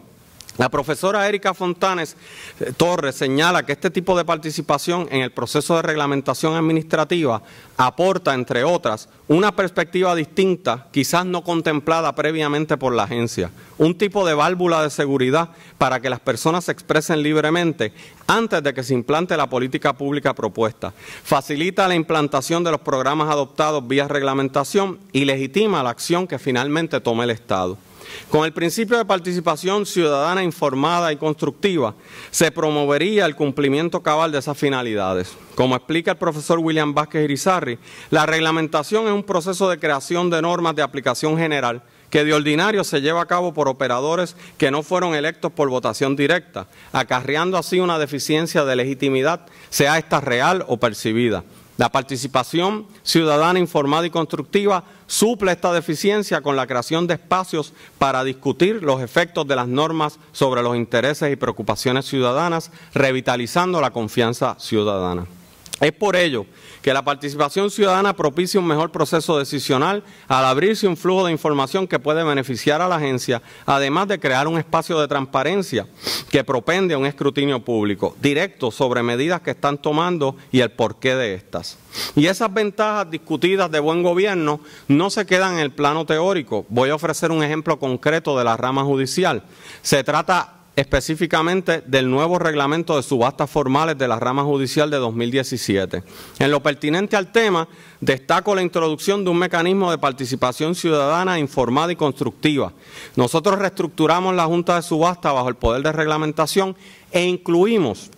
Speaker 4: La profesora Erika Fontanes eh, Torres señala que este tipo de participación en el proceso de reglamentación administrativa aporta, entre otras, una perspectiva distinta, quizás no contemplada previamente por la agencia, un tipo de válvula de seguridad para que las personas se expresen libremente antes de que se implante la política pública propuesta, facilita la implantación de los programas adoptados vía reglamentación y legitima la acción que finalmente tome el Estado. Con el principio de participación ciudadana informada y constructiva, se promovería el cumplimiento cabal de esas finalidades. Como explica el profesor William Vázquez Irizarri, la reglamentación es un proceso de creación de normas de aplicación general que de ordinario se lleva a cabo por operadores que no fueron electos por votación directa, acarreando así una deficiencia de legitimidad, sea esta real o percibida. La participación ciudadana informada y constructiva suple esta deficiencia con la creación de espacios para discutir los efectos de las normas sobre los intereses y preocupaciones ciudadanas, revitalizando la confianza ciudadana. Es por ello que la participación ciudadana propicia un mejor proceso decisional al abrirse un flujo de información que puede beneficiar a la agencia, además de crear un espacio de transparencia que propende a un escrutinio público directo sobre medidas que están tomando y el porqué de estas. Y esas ventajas discutidas de buen gobierno no se quedan en el plano teórico. Voy a ofrecer un ejemplo concreto de la rama judicial. Se trata específicamente del nuevo reglamento de subastas formales de la rama judicial de 2017. En lo pertinente al tema, destaco la introducción de un mecanismo de participación ciudadana informada y constructiva. Nosotros reestructuramos la Junta de subastas bajo el poder de reglamentación e incluimos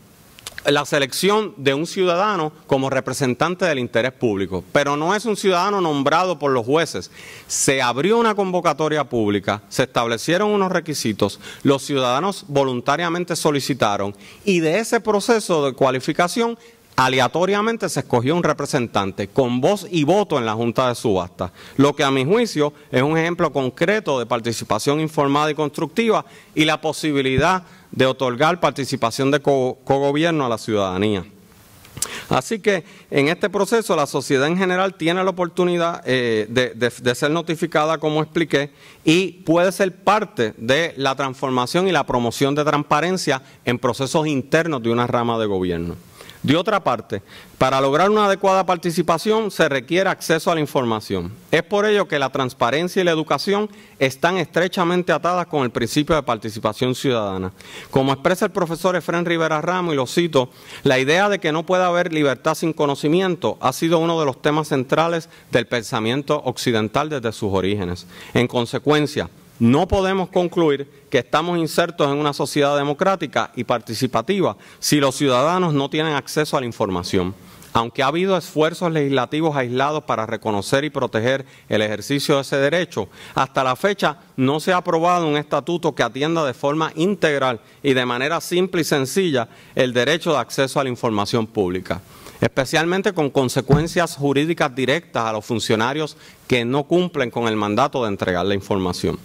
Speaker 4: la selección de un ciudadano como representante del interés público, pero no es un ciudadano nombrado por los jueces. Se abrió una convocatoria pública, se establecieron unos requisitos, los ciudadanos voluntariamente solicitaron y de ese proceso de cualificación aleatoriamente se escogió un representante con voz y voto en la Junta de Subasta, lo que a mi juicio es un ejemplo concreto de participación informada y constructiva y la posibilidad de otorgar participación de cogobierno a la ciudadanía. Así que en este proceso la sociedad en general tiene la oportunidad eh, de, ser notificada, como expliqué, y puede ser parte de la transformación y la promoción de transparencia en procesos internos de una rama de gobierno. De otra parte, para lograr una adecuada participación se requiere acceso a la información. Es por ello que la transparencia y la educación están estrechamente atadas con el principio de participación ciudadana. Como expresa el profesor Efrén Rivera Ramos, y lo cito, la idea de que no puede haber libertad sin conocimiento ha sido uno de los temas centrales del pensamiento occidental desde sus orígenes. En consecuencia, no podemos concluir que estamos insertos en una sociedad democrática y participativa si los ciudadanos no tienen acceso a la información. Aunque ha habido esfuerzos legislativos aislados para reconocer y proteger el ejercicio de ese derecho, hasta la fecha no se ha aprobado un estatuto que atienda de forma integral y de manera simple y sencilla el derecho de acceso a la información pública, especialmente con consecuencias jurídicas directas a los funcionarios que no cumplen con el mandato de entregar la información.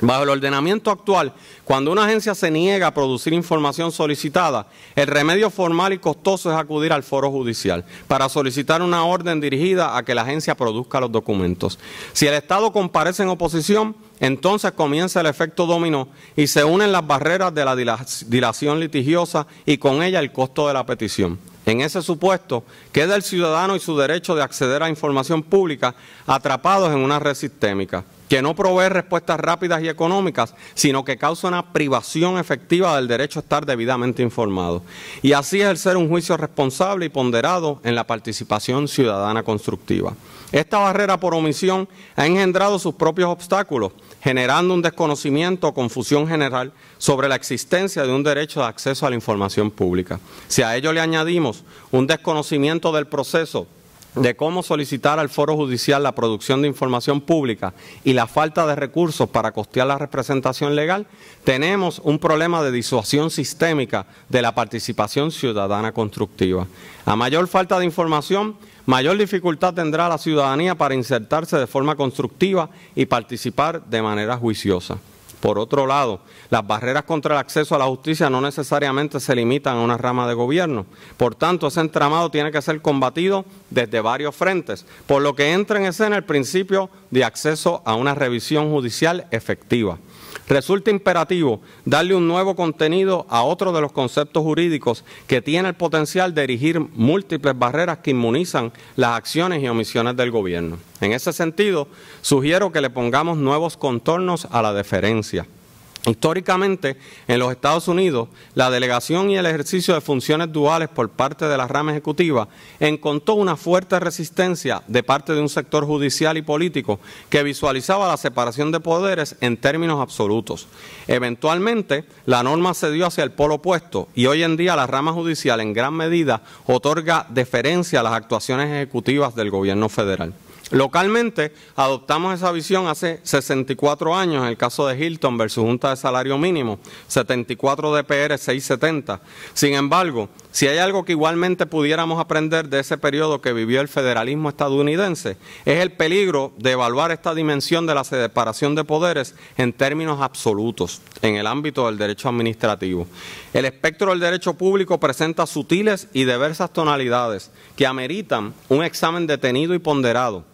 Speaker 4: Bajo el ordenamiento actual, cuando una agencia se niega a producir información solicitada, el remedio formal y costoso es acudir al foro judicial para solicitar una orden dirigida a que la agencia produzca los documentos. Si el Estado comparece en oposición, entonces comienza el efecto dominó y se unen las barreras de la dilación litigiosa y con ella el costo de la petición. En ese supuesto, queda el ciudadano y su derecho de acceder a información pública atrapados en una red sistémica que no provee respuestas rápidas y económicas, sino que causa una privación efectiva del derecho a estar debidamente informado. Y así ejercer un juicio responsable y ponderado en la participación ciudadana constructiva. Esta barrera por omisión ha engendrado sus propios obstáculos, generando un desconocimiento o confusión general sobre la existencia de un derecho de acceso a la información pública. Si a ello le añadimos un desconocimiento del proceso de cómo solicitar al foro judicial la producción de información pública y la falta de recursos para costear la representación legal, tenemos un problema de disuasión sistémica de la participación ciudadana constructiva. A mayor falta de información, mayor dificultad tendrá la ciudadanía para insertarse de forma constructiva y participar de manera juiciosa. Por otro lado, las barreras contra el acceso a la justicia no necesariamente se limitan a una rama de gobierno. Por tanto, ese entramado tiene que ser combatido desde varios frentes, por lo que entra en escena el principio de acceso a una revisión judicial efectiva. Resulta imperativo darle un nuevo contenido a otro de los conceptos jurídicos que tiene el potencial de erigir múltiples barreras que inmunizan las acciones y omisiones del gobierno. En ese sentido, sugiero que le pongamos nuevos contornos a la deferencia Históricamente, en los Estados Unidos, la delegación y el ejercicio de funciones duales por parte de la rama ejecutiva encontró una fuerte resistencia de parte de un sector judicial y político que visualizaba la separación de poderes en términos absolutos. Eventualmente, la norma se dio hacia el polo opuesto y hoy en día la rama judicial en gran medida otorga deferencia a las actuaciones ejecutivas del gobierno federal. Localmente adoptamos esa visión hace 64 años en el caso de Hilton versus Junta de Salario Mínimo, 74 DPR 670. Sin embargo, si hay algo que igualmente pudiéramos aprender de ese periodo que vivió el federalismo estadounidense, es el peligro de evaluar esta dimensión de la separación de poderes en términos absolutos en el ámbito del derecho administrativo. El espectro del derecho público presenta sutiles y diversas tonalidades que ameritan un examen detenido y ponderado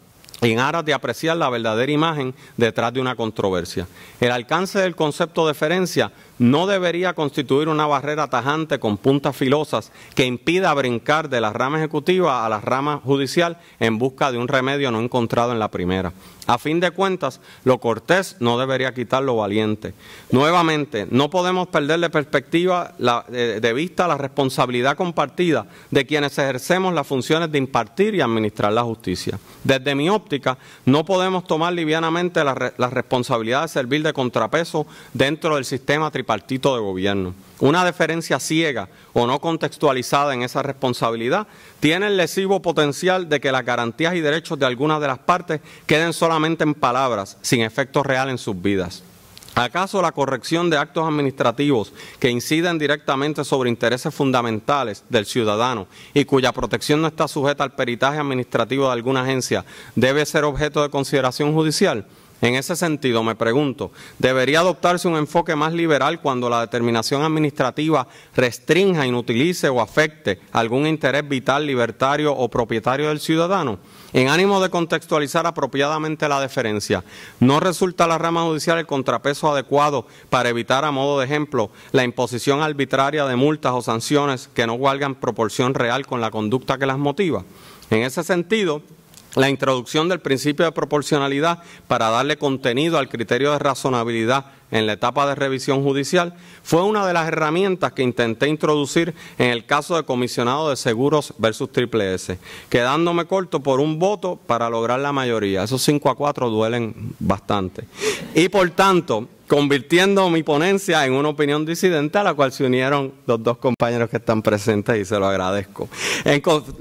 Speaker 4: en aras de apreciar la verdadera imagen detrás de una controversia. El alcance del concepto de ferencia no debería constituir una barrera tajante con puntas filosas que impida brincar de la rama ejecutiva a la rama judicial en busca de un remedio no encontrado en la primera. A fin de cuentas, lo cortés no debería quitar lo valiente. Nuevamente, no podemos perder de perspectiva eh, de, vista la responsabilidad compartida de quienes ejercemos las funciones de impartir y administrar la justicia. Desde mi óptica, no podemos tomar livianamente la, la responsabilidad de servir de contrapeso dentro del sistema tributario partido de gobierno. Una deferencia ciega o no contextualizada en esa responsabilidad tiene el lesivo potencial de que las garantías y derechos de algunas de las partes queden solamente en palabras, sin efecto real en sus vidas. ¿Acaso la corrección de actos administrativos que inciden directamente sobre intereses fundamentales del ciudadano y cuya protección no está sujeta al peritaje administrativo de alguna agencia debe ser objeto de consideración judicial? En ese sentido, me pregunto, ¿debería adoptarse un enfoque más liberal cuando la determinación administrativa restrinja, inutilice o afecte algún interés vital, libertario o propietario del ciudadano? En ánimo de contextualizar apropiadamente la deferencia, ¿no resulta la rama judicial el contrapeso adecuado para evitar, a modo de ejemplo, la imposición arbitraria de multas o sanciones que no valgan proporción real con la conducta que las motiva? En ese sentido, la introducción del principio de proporcionalidad para darle contenido al criterio de razonabilidad en la etapa de revisión judicial fue una de las herramientas que intenté introducir en el caso de comisionado de seguros versus triple S, quedándome corto por un voto para lograr la mayoría. Esos 5 a 4 duelen bastante. Y por tanto, convirtiendo mi ponencia en una opinión disidente a la cual se unieron los dos compañeros que están presentes y se lo agradezco.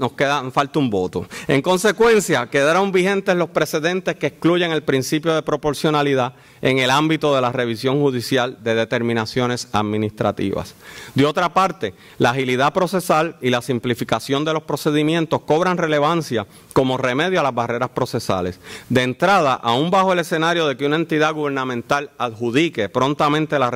Speaker 4: nos queda, falta un voto. En consecuencia, quedaron vigentes los precedentes que excluyen el principio de proporcionalidad en el ámbito de la revisión judicial de determinaciones administrativas. De otra parte, la agilidad procesal y la simplificación de los procedimientos cobran relevancia como remedio a las barreras procesales. De entrada, aún bajo el escenario de que una entidad gubernamental adjudique prontamente la,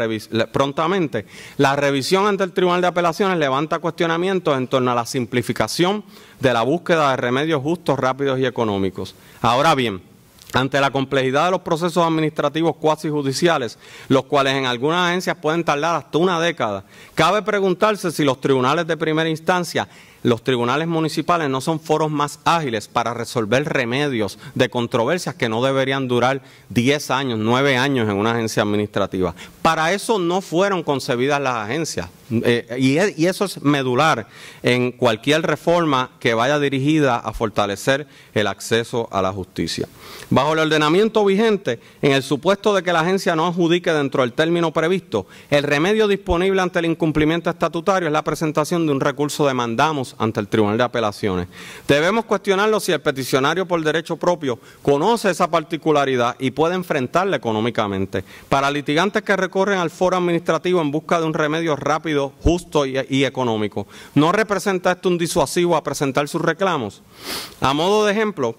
Speaker 4: prontamente, la revisión ante el Tribunal de Apelaciones levanta cuestionamientos en torno a la simplificación de la búsqueda de remedios justos, rápidos y económicos. Ahora bien, ante la complejidad de los procesos administrativos cuasi judiciales, los cuales en algunas agencias pueden tardar hasta una década, cabe preguntarse si los tribunales de primera instancia, los tribunales municipales no son foros más ágiles para resolver remedios de controversias que no deberían durar 10 años, 9 años en una agencia administrativa. Para eso no fueron concebidas las agencias, eh, y, e, y, eso es medular en cualquier reforma que vaya dirigida a fortalecer el acceso a la justicia. Bajo el ordenamiento vigente, en el supuesto de que la agencia no adjudique dentro del término previsto, el remedio disponible ante el incumplimiento estatutario es la presentación de un recurso de mandamos ante el Tribunal de Apelaciones. Debemos cuestionarlo si el peticionario por derecho propio conoce esa particularidad y puede enfrentarla económicamente. Para litigantes que recorren al foro administrativo en busca de un remedio rápido, justo y, económico. ¿No representa esto un disuasivo a presentar sus reclamos? A modo de ejemplo,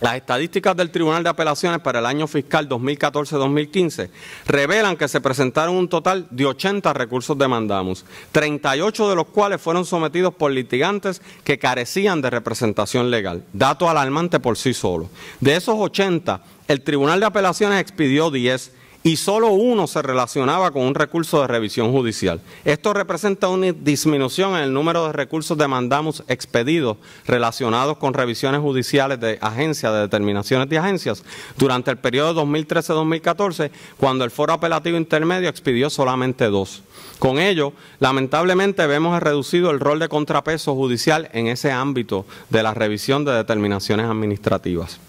Speaker 4: las estadísticas del Tribunal de Apelaciones para el año fiscal 2014-2015 revelan que se presentaron un total de 80 recursos demandados, 38 de los cuales fueron sometidos por litigantes que carecían de representación legal, dato alarmante por sí solo. De esos 80, el Tribunal de Apelaciones expidió 10 y solo uno se relacionaba con un recurso de revisión judicial. Esto representa una disminución en el número de recursos demandados expedidos relacionados con revisiones judiciales de agencias, de determinaciones de agencias, durante el periodo 2013-2014, cuando el foro apelativo intermedio expidió solamente dos. Con ello, lamentablemente vemos reducido el rol de contrapeso judicial en ese ámbito de la revisión de determinaciones administrativas.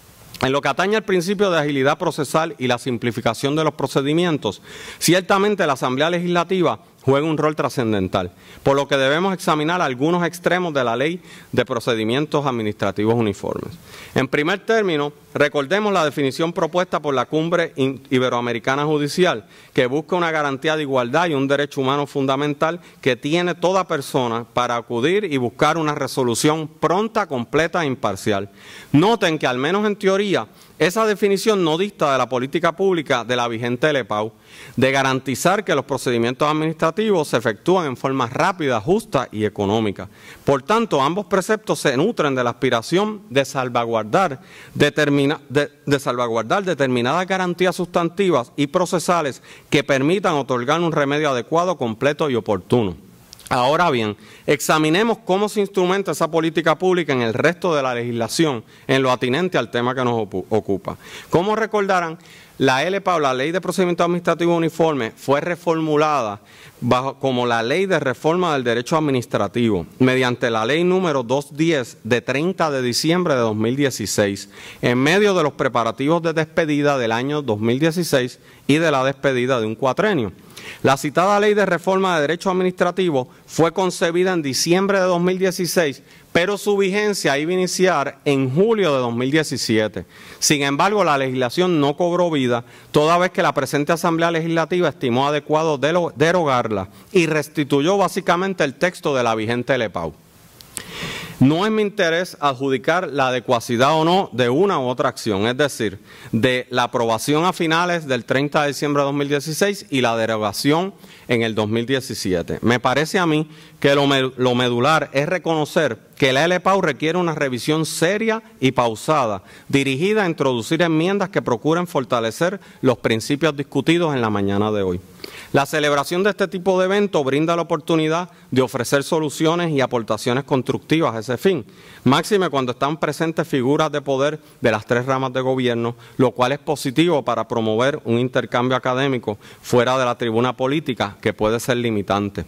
Speaker 4: En lo que atañe al principio de agilidad procesal y la simplificación de los procedimientos, ciertamente la Asamblea Legislativa juega un rol trascendental, por lo que debemos examinar algunos extremos de la ley de procedimientos administrativos uniformes. En primer término, recordemos la definición propuesta por la Cumbre Iberoamericana Judicial, que busca una garantía de igualdad y un derecho humano fundamental que tiene toda persona para acudir y buscar una resolución pronta, completa e imparcial. Noten que al menos en teoría esa definición no dista de la política pública de la vigente LEPAU, de garantizar que los procedimientos administrativos se efectúan en forma rápida, justa y económica. Por tanto, ambos preceptos se nutren de la aspiración de salvaguardar, de salvaguardar determinadas garantías sustantivas y procesales que permitan otorgar un remedio adecuado, completo y oportuno. Ahora bien, examinemos cómo se instrumenta esa política pública en el resto de la legislación, en lo atinente al tema que nos ocupa. Como recordarán, la LPA, la Ley de Procedimiento Administrativo Uniforme, fue reformulada bajo, como la Ley de Reforma del Derecho Administrativo, mediante la Ley número 210 de 30 de diciembre de 2016, en medio de los preparativos de despedida del año 2016 y de la despedida de un cuatrenio. La citada ley de reforma de derecho administrativo fue concebida en diciembre de 2016, pero su vigencia iba a iniciar en julio de 2017. Sin embargo, la legislación no cobró vida, toda vez que la presente Asamblea Legislativa estimó adecuado derogarla y restituyó básicamente el texto de la vigente LEPAU. No es mi interés adjudicar la adecuacidad o no de una u otra acción, es decir, de la aprobación a finales del 30 de diciembre de 2016 y la derogación en el 2017. Me parece a mí que lo, medular es reconocer que la LPAU requiere una revisión seria y pausada, dirigida a introducir enmiendas que procuren fortalecer los principios discutidos en la mañana de hoy. La celebración de este tipo de eventos brinda la oportunidad de ofrecer soluciones y aportaciones constructivas a ese fin, máxime cuando están presentes figuras de poder de las tres ramas de gobierno, lo cual es positivo para promover un intercambio académico fuera de la tribuna política que puede ser limitante.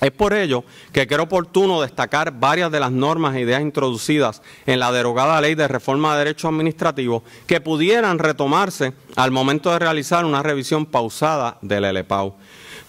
Speaker 4: Es por ello que creo oportuno destacar varias de las normas e ideas introducidas en la derogada ley de reforma de Derecho Administrativo que pudieran retomarse al momento de realizar una revisión pausada del LEPAU.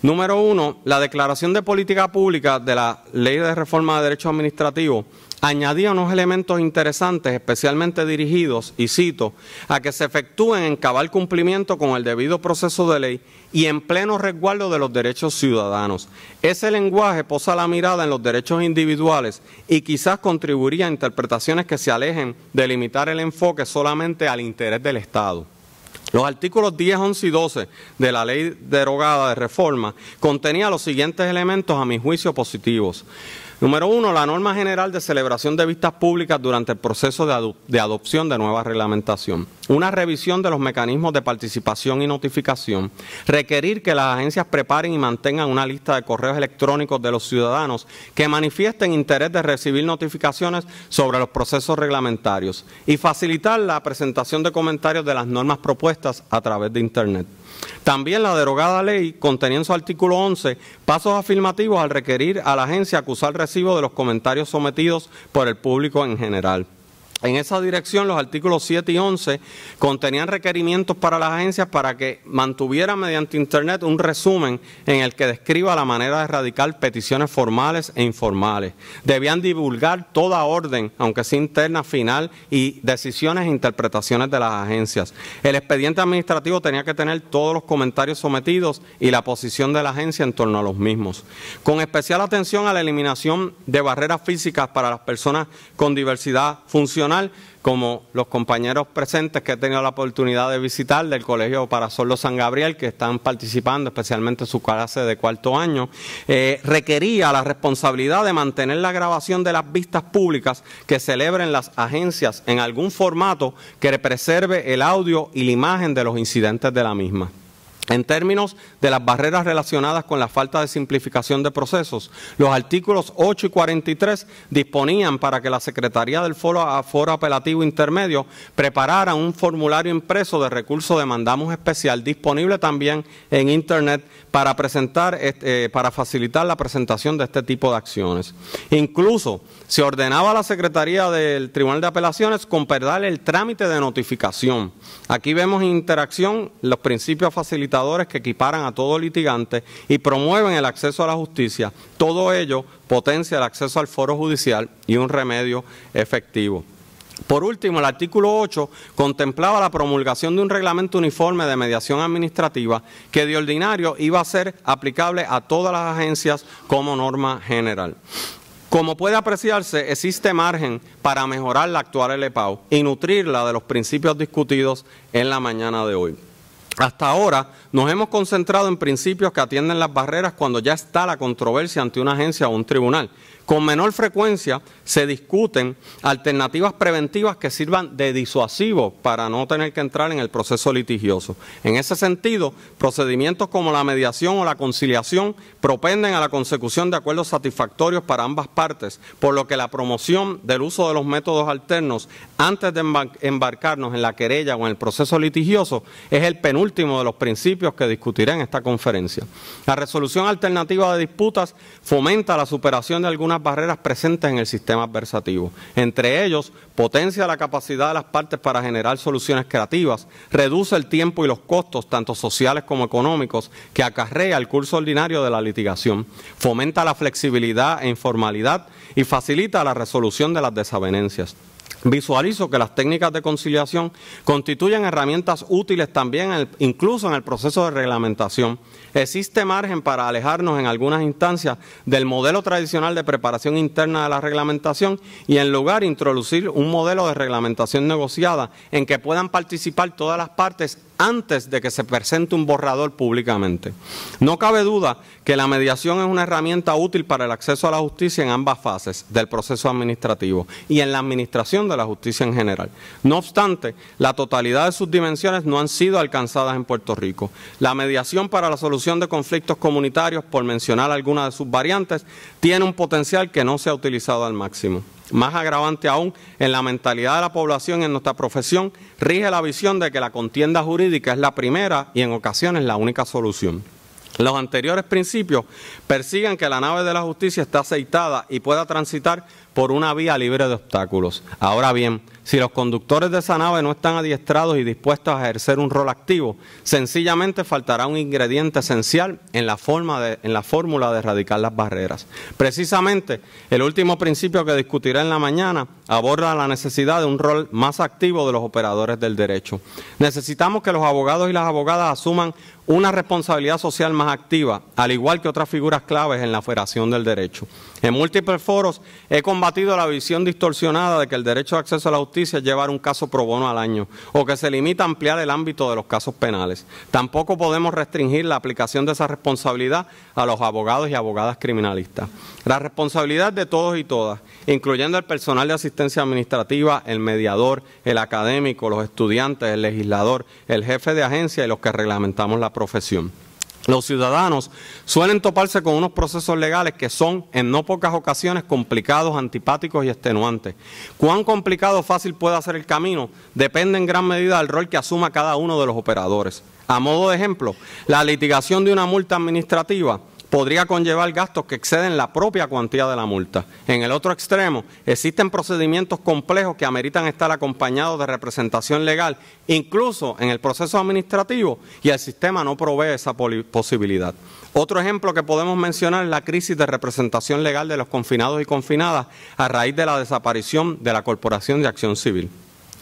Speaker 4: Número uno, la Declaración de Política Pública de la Ley de Reforma de Derecho Administrativo añadía unos elementos interesantes, especialmente dirigidos, y cito, a que se efectúen en cabal cumplimiento con el debido proceso de ley y en pleno resguardo de los derechos ciudadanos. Ese lenguaje posa la mirada en los derechos individuales y quizás contribuiría a interpretaciones que se alejen de limitar el enfoque solamente al interés del Estado. Los artículos 10, 11 y 12 de la ley derogada de reforma contenían los siguientes elementos a mi juicio positivos. Número uno, la norma general de celebración de vistas públicas durante el proceso de, de, adopción de nueva reglamentación. Una revisión de los mecanismos de participación y notificación. Requerir que las agencias preparen y mantengan una lista de correos electrónicos de los ciudadanos que manifiesten interés de recibir notificaciones sobre los procesos reglamentarios. Y facilitar la presentación de comentarios de las normas propuestas a través de Internet. También la derogada ley contenía en su artículo 11 pasos afirmativos al requerir a la agencia acusar recibo de los comentarios sometidos por el público en general. En esa dirección, los artículos 7 y 11 contenían requerimientos para las agencias para que mantuvieran mediante Internet un resumen en el que describa la manera de erradicar peticiones formales e informales. Debían divulgar toda orden, aunque sea interna, final, y decisiones e interpretaciones de las agencias. El expediente administrativo tenía que tener todos los comentarios sometidos y la posición de la agencia en torno a los mismos. Con especial atención a la eliminación de barreras físicas para las personas con diversidad funcional como los compañeros presentes que he tenido la oportunidad de visitar del Colegio para San Gabriel, que están participando especialmente en su clase de cuarto año, eh, requería la responsabilidad de mantener la grabación de las vistas públicas que celebren las agencias en algún formato que preserve el audio y la imagen de los incidentes de la misma. En términos de las barreras relacionadas con la falta de simplificación de procesos, los artículos 8 y 43 disponían para que la Secretaría del Foro, Apelativo Intermedio preparara un formulario impreso de recurso de mandamos especial disponible también en Internet para, presentar, eh, para facilitar la presentación de este tipo de acciones. Incluso se ordenaba a la Secretaría del Tribunal de Apelaciones con completar el trámite de notificación. Aquí vemos en interacción los principios facilitadores que equiparan a todo litigante y promueven el acceso a la justicia. Todo ello potencia el acceso al foro judicial y un remedio efectivo. Por último, el artículo 8 contemplaba la promulgación de un reglamento uniforme de mediación administrativa que de ordinario iba a ser aplicable a todas las agencias como norma general. Como puede apreciarse, existe margen para mejorar la actual LPAO y nutrirla de los principios discutidos en la mañana de hoy. Hasta ahora nos hemos concentrado en principios que atienden las barreras cuando ya está la controversia ante una agencia o un tribunal, con menor frecuencia se discuten alternativas preventivas que sirvan de disuasivo para no tener que entrar en el proceso litigioso. En ese sentido, procedimientos como la mediación o la conciliación propenden a la consecución de acuerdos satisfactorios para ambas partes, por lo que la promoción del uso de los métodos alternos antes de embarcarnos en la querella o en el proceso litigioso es el penúltimo de los principios que discutiré en esta conferencia. La resolución alternativa de disputas fomenta la superación de algunas barreras presentes en el sistema adversativo. Entre ellos, potencia la capacidad de las partes para generar soluciones creativas, reduce el tiempo y los costos, tanto sociales como económicos, que acarrea el curso ordinario de la litigación, fomenta la flexibilidad e informalidad y facilita la resolución de las desavenencias. Visualizo que las técnicas de conciliación constituyen herramientas útiles también incluso en el proceso de reglamentación. Existe margen para alejarnos en algunas instancias del modelo tradicional de preparación interna de la reglamentación y en lugar introducir un modelo de reglamentación negociada en que puedan participar todas las partes antes de que se presente un borrador públicamente. No cabe duda que la mediación es una herramienta útil para el acceso a la justicia en ambas fases del proceso administrativo y en la administración de la justicia en general. No obstante, la totalidad de sus dimensiones no han sido alcanzadas en Puerto Rico. La mediación para la solución de conflictos comunitarios, por mencionar alguna de sus variantes, tiene un potencial que no se ha utilizado al máximo. Más agravante aún, en la mentalidad de la población en nuestra profesión rige la visión de que la contienda jurídica es la primera y en ocasiones la única solución. Los anteriores principios persiguen que la nave de la justicia está aceitada y pueda transitar por una vía libre de obstáculos. Ahora bien, si los conductores de esa nave no están adiestrados y dispuestos a ejercer un rol activo, sencillamente faltará un ingrediente esencial en la, fórmula de erradicar las barreras. Precisamente, el último principio que discutiré en la mañana aborda la necesidad de un rol más activo de los operadores del derecho. Necesitamos que los abogados y las abogadas asuman una responsabilidad social más activa, al igual que otras figuras claves en la operación del derecho. En múltiples foros he combatido la visión distorsionada de que el derecho de acceso a la justicia es llevar un caso pro bono al año o que se limita a ampliar el ámbito de los casos penales. Tampoco podemos restringir la aplicación de esa responsabilidad a los abogados y abogadas criminalistas. La responsabilidad de todos y todas, incluyendo el personal de asistencia administrativa, el mediador, el académico, los estudiantes, el legislador, el jefe de agencia y los que reglamentamos la profesión los ciudadanos suelen toparse con unos procesos legales que son en no pocas ocasiones complicados, antipáticos y extenuantes. Cuán complicado o fácil pueda ser el camino depende en gran medida del rol que asuma cada uno de los operadores. A modo de ejemplo, la litigación de una multa administrativa podría conllevar gastos que exceden la propia cuantía de la multa. En el otro extremo, existen procedimientos complejos que ameritan estar acompañados de representación legal, incluso en el proceso administrativo, y el sistema no provee esa posibilidad. Otro ejemplo que podemos mencionar es la crisis de representación legal de los confinados y confinadas a raíz de la desaparición de la Corporación de Acción Civil.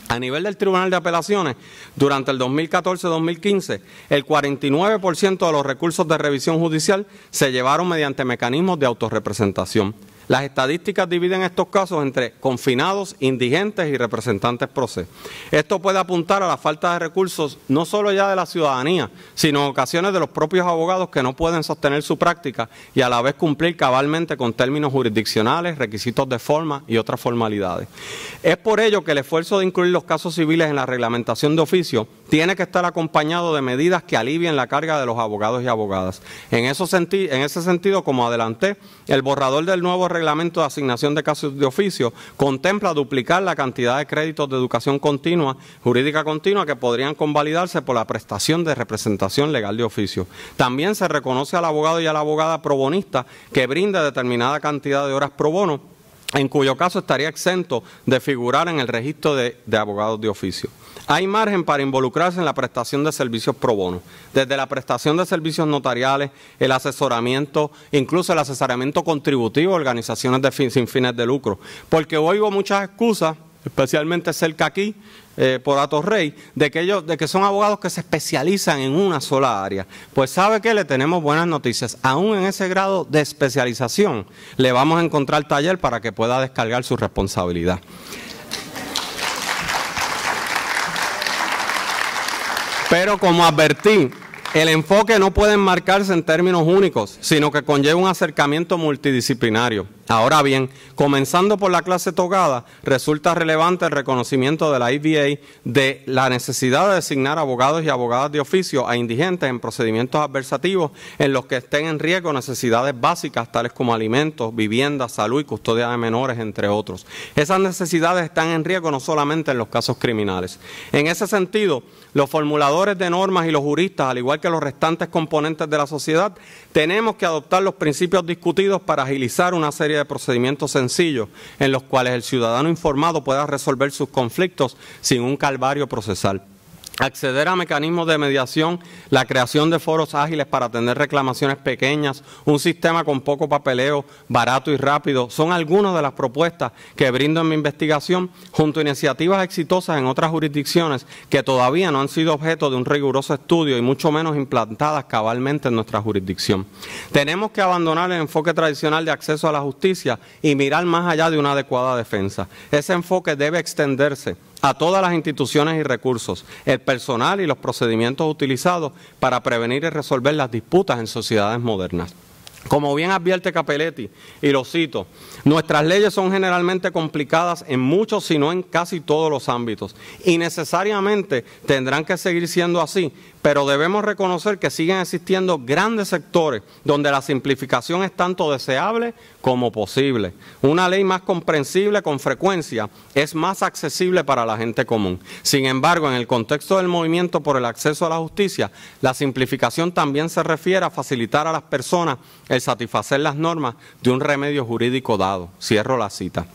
Speaker 4: A nivel del Tribunal de Apelaciones, durante el 2014-2015, el 49% de los recursos de revisión judicial se llevaron mediante mecanismos de autorrepresentación. Las estadísticas dividen estos casos entre confinados, indigentes y representantes procesos. Esto puede apuntar a la falta de recursos no solo ya de la ciudadanía, sino en ocasiones de los propios abogados que no pueden sostener su práctica y a la vez cumplir cabalmente con términos jurisdiccionales, requisitos de forma y otras formalidades. Es por ello que el esfuerzo de incluir los casos civiles en la reglamentación de oficio tiene que estar acompañado de medidas que alivien la carga de los abogados y abogadas. En, en ese sentido, como adelanté, el borrador del nuevo reglamento reglamento de asignación de casos de oficio contempla duplicar la cantidad de créditos de educación continua, jurídica continua, que podrían convalidarse por la prestación de representación legal de oficio. También se reconoce al abogado y a la abogada probonista que brinda determinada cantidad de horas pro bono en cuyo caso estaría exento de figurar en el registro de abogados de oficio. Hay margen para involucrarse en la prestación de servicios pro bono, desde la prestación de servicios notariales, el asesoramiento, incluso el asesoramiento contributivo a organizaciones de sin fines de lucro. Porque oigo muchas excusas, especialmente cerca aquí, eh, por Atos Rey, de que, ellos, de que son abogados que se especializan en una sola área. Pues sabe que le tenemos buenas noticias. Aún en ese grado de especialización, le vamos a encontrar taller para que pueda descargar su responsabilidad. Pero como advertí, el enfoque no puede enmarcarse en términos únicos, sino que conlleva un acercamiento multidisciplinario. Ahora bien, comenzando por la clase togada, resulta relevante el reconocimiento de la IBA de la necesidad de designar abogados y abogadas de oficio a indigentes en procedimientos adversativos en los que estén en riesgo necesidades básicas tales como alimentos, vivienda, salud y custodia de menores, entre otros. Esas necesidades están en riesgo no solamente en los casos criminales. En ese sentido, los formuladores de normas y los juristas, al igual que los restantes componentes de la sociedad, tenemos que adoptar los principios discutidos para agilizar una serie de procedimientos sencillos en los cuales el ciudadano informado pueda resolver sus conflictos sin un calvario procesal acceder a mecanismos de mediación, la creación de foros ágiles para atender reclamaciones pequeñas, un sistema con poco papeleo, barato y rápido, son algunas de las propuestas que brindo en mi investigación, junto a iniciativas exitosas en otras jurisdicciones que todavía no han sido objeto de un riguroso estudio y mucho menos implantadas cabalmente en nuestra jurisdicción. Tenemos que abandonar el enfoque tradicional de acceso a la justicia y mirar más allá de una adecuada defensa. Ese enfoque debe extenderse a todas las instituciones y recursos, el personal y los procedimientos utilizados para prevenir y resolver las disputas en sociedades modernas. Como bien advierte Capelletti, y lo cito, nuestras leyes son generalmente complicadas en muchos, si no en casi todos los ámbitos, y necesariamente tendrán que seguir siendo así, pero debemos reconocer que siguen existiendo grandes sectores donde la simplificación es tanto deseable como posible. Una ley más comprensible con frecuencia es más accesible para la gente común. Sin embargo, en el contexto del movimiento por el acceso a la justicia, la simplificación también se refiere a facilitar a las personas el satisfacer las normas de un remedio jurídico dado. Cierro la cita.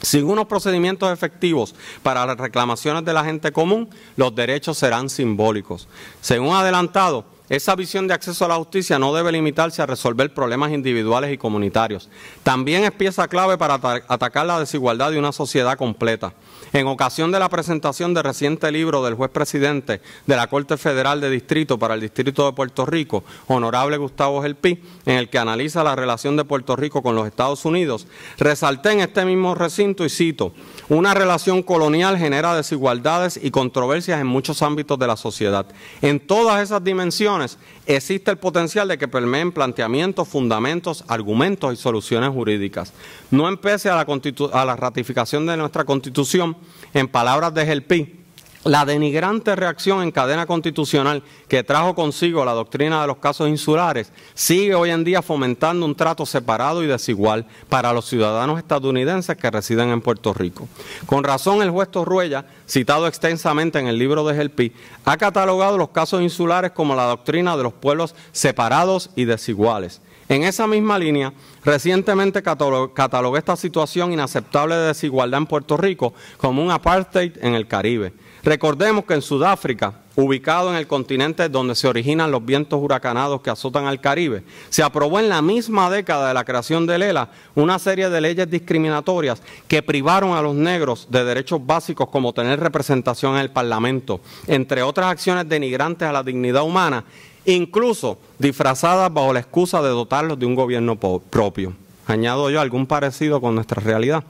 Speaker 4: Sin unos procedimientos efectivos para las reclamaciones de la gente común, los derechos serán simbólicos. Según adelantado, esa visión de acceso a la justicia no debe limitarse a resolver problemas individuales y comunitarios. También es pieza clave para atacar la desigualdad de una sociedad completa en ocasión de la presentación del reciente libro del juez presidente de la Corte Federal de Distrito para el Distrito de Puerto Rico, honorable Gustavo Gelpi, en el que analiza la relación de Puerto Rico con los Estados Unidos, resalté en este mismo recinto y cito, una relación colonial genera desigualdades y controversias en muchos ámbitos de la sociedad. En todas esas dimensiones existe el potencial de que permeen planteamientos, fundamentos, argumentos y soluciones jurídicas. No empece a la, a la ratificación de nuestra Constitución en palabras de Gelpi, la denigrante reacción en cadena constitucional que trajo consigo la doctrina de los casos insulares sigue hoy en día fomentando un trato separado y desigual para los ciudadanos estadounidenses que residen en Puerto Rico. Con razón, el juez Torruella, citado extensamente en el libro de Gelpi, ha catalogado los casos insulares como la doctrina de los pueblos separados y desiguales. En esa misma línea, recientemente catalogó esta situación inaceptable de desigualdad en Puerto Rico como un apartheid en el Caribe Recordemos que en Sudáfrica, ubicado en el continente donde se originan los vientos huracanados que azotan al Caribe, se aprobó en la misma década de la creación de ELA una serie de leyes discriminatorias que privaron a los negros de derechos básicos como tener representación en el Parlamento, entre otras acciones denigrantes a la dignidad humana, incluso disfrazadas bajo la excusa de dotarlos de un gobierno propio. Añado yo algún parecido con nuestra realidad.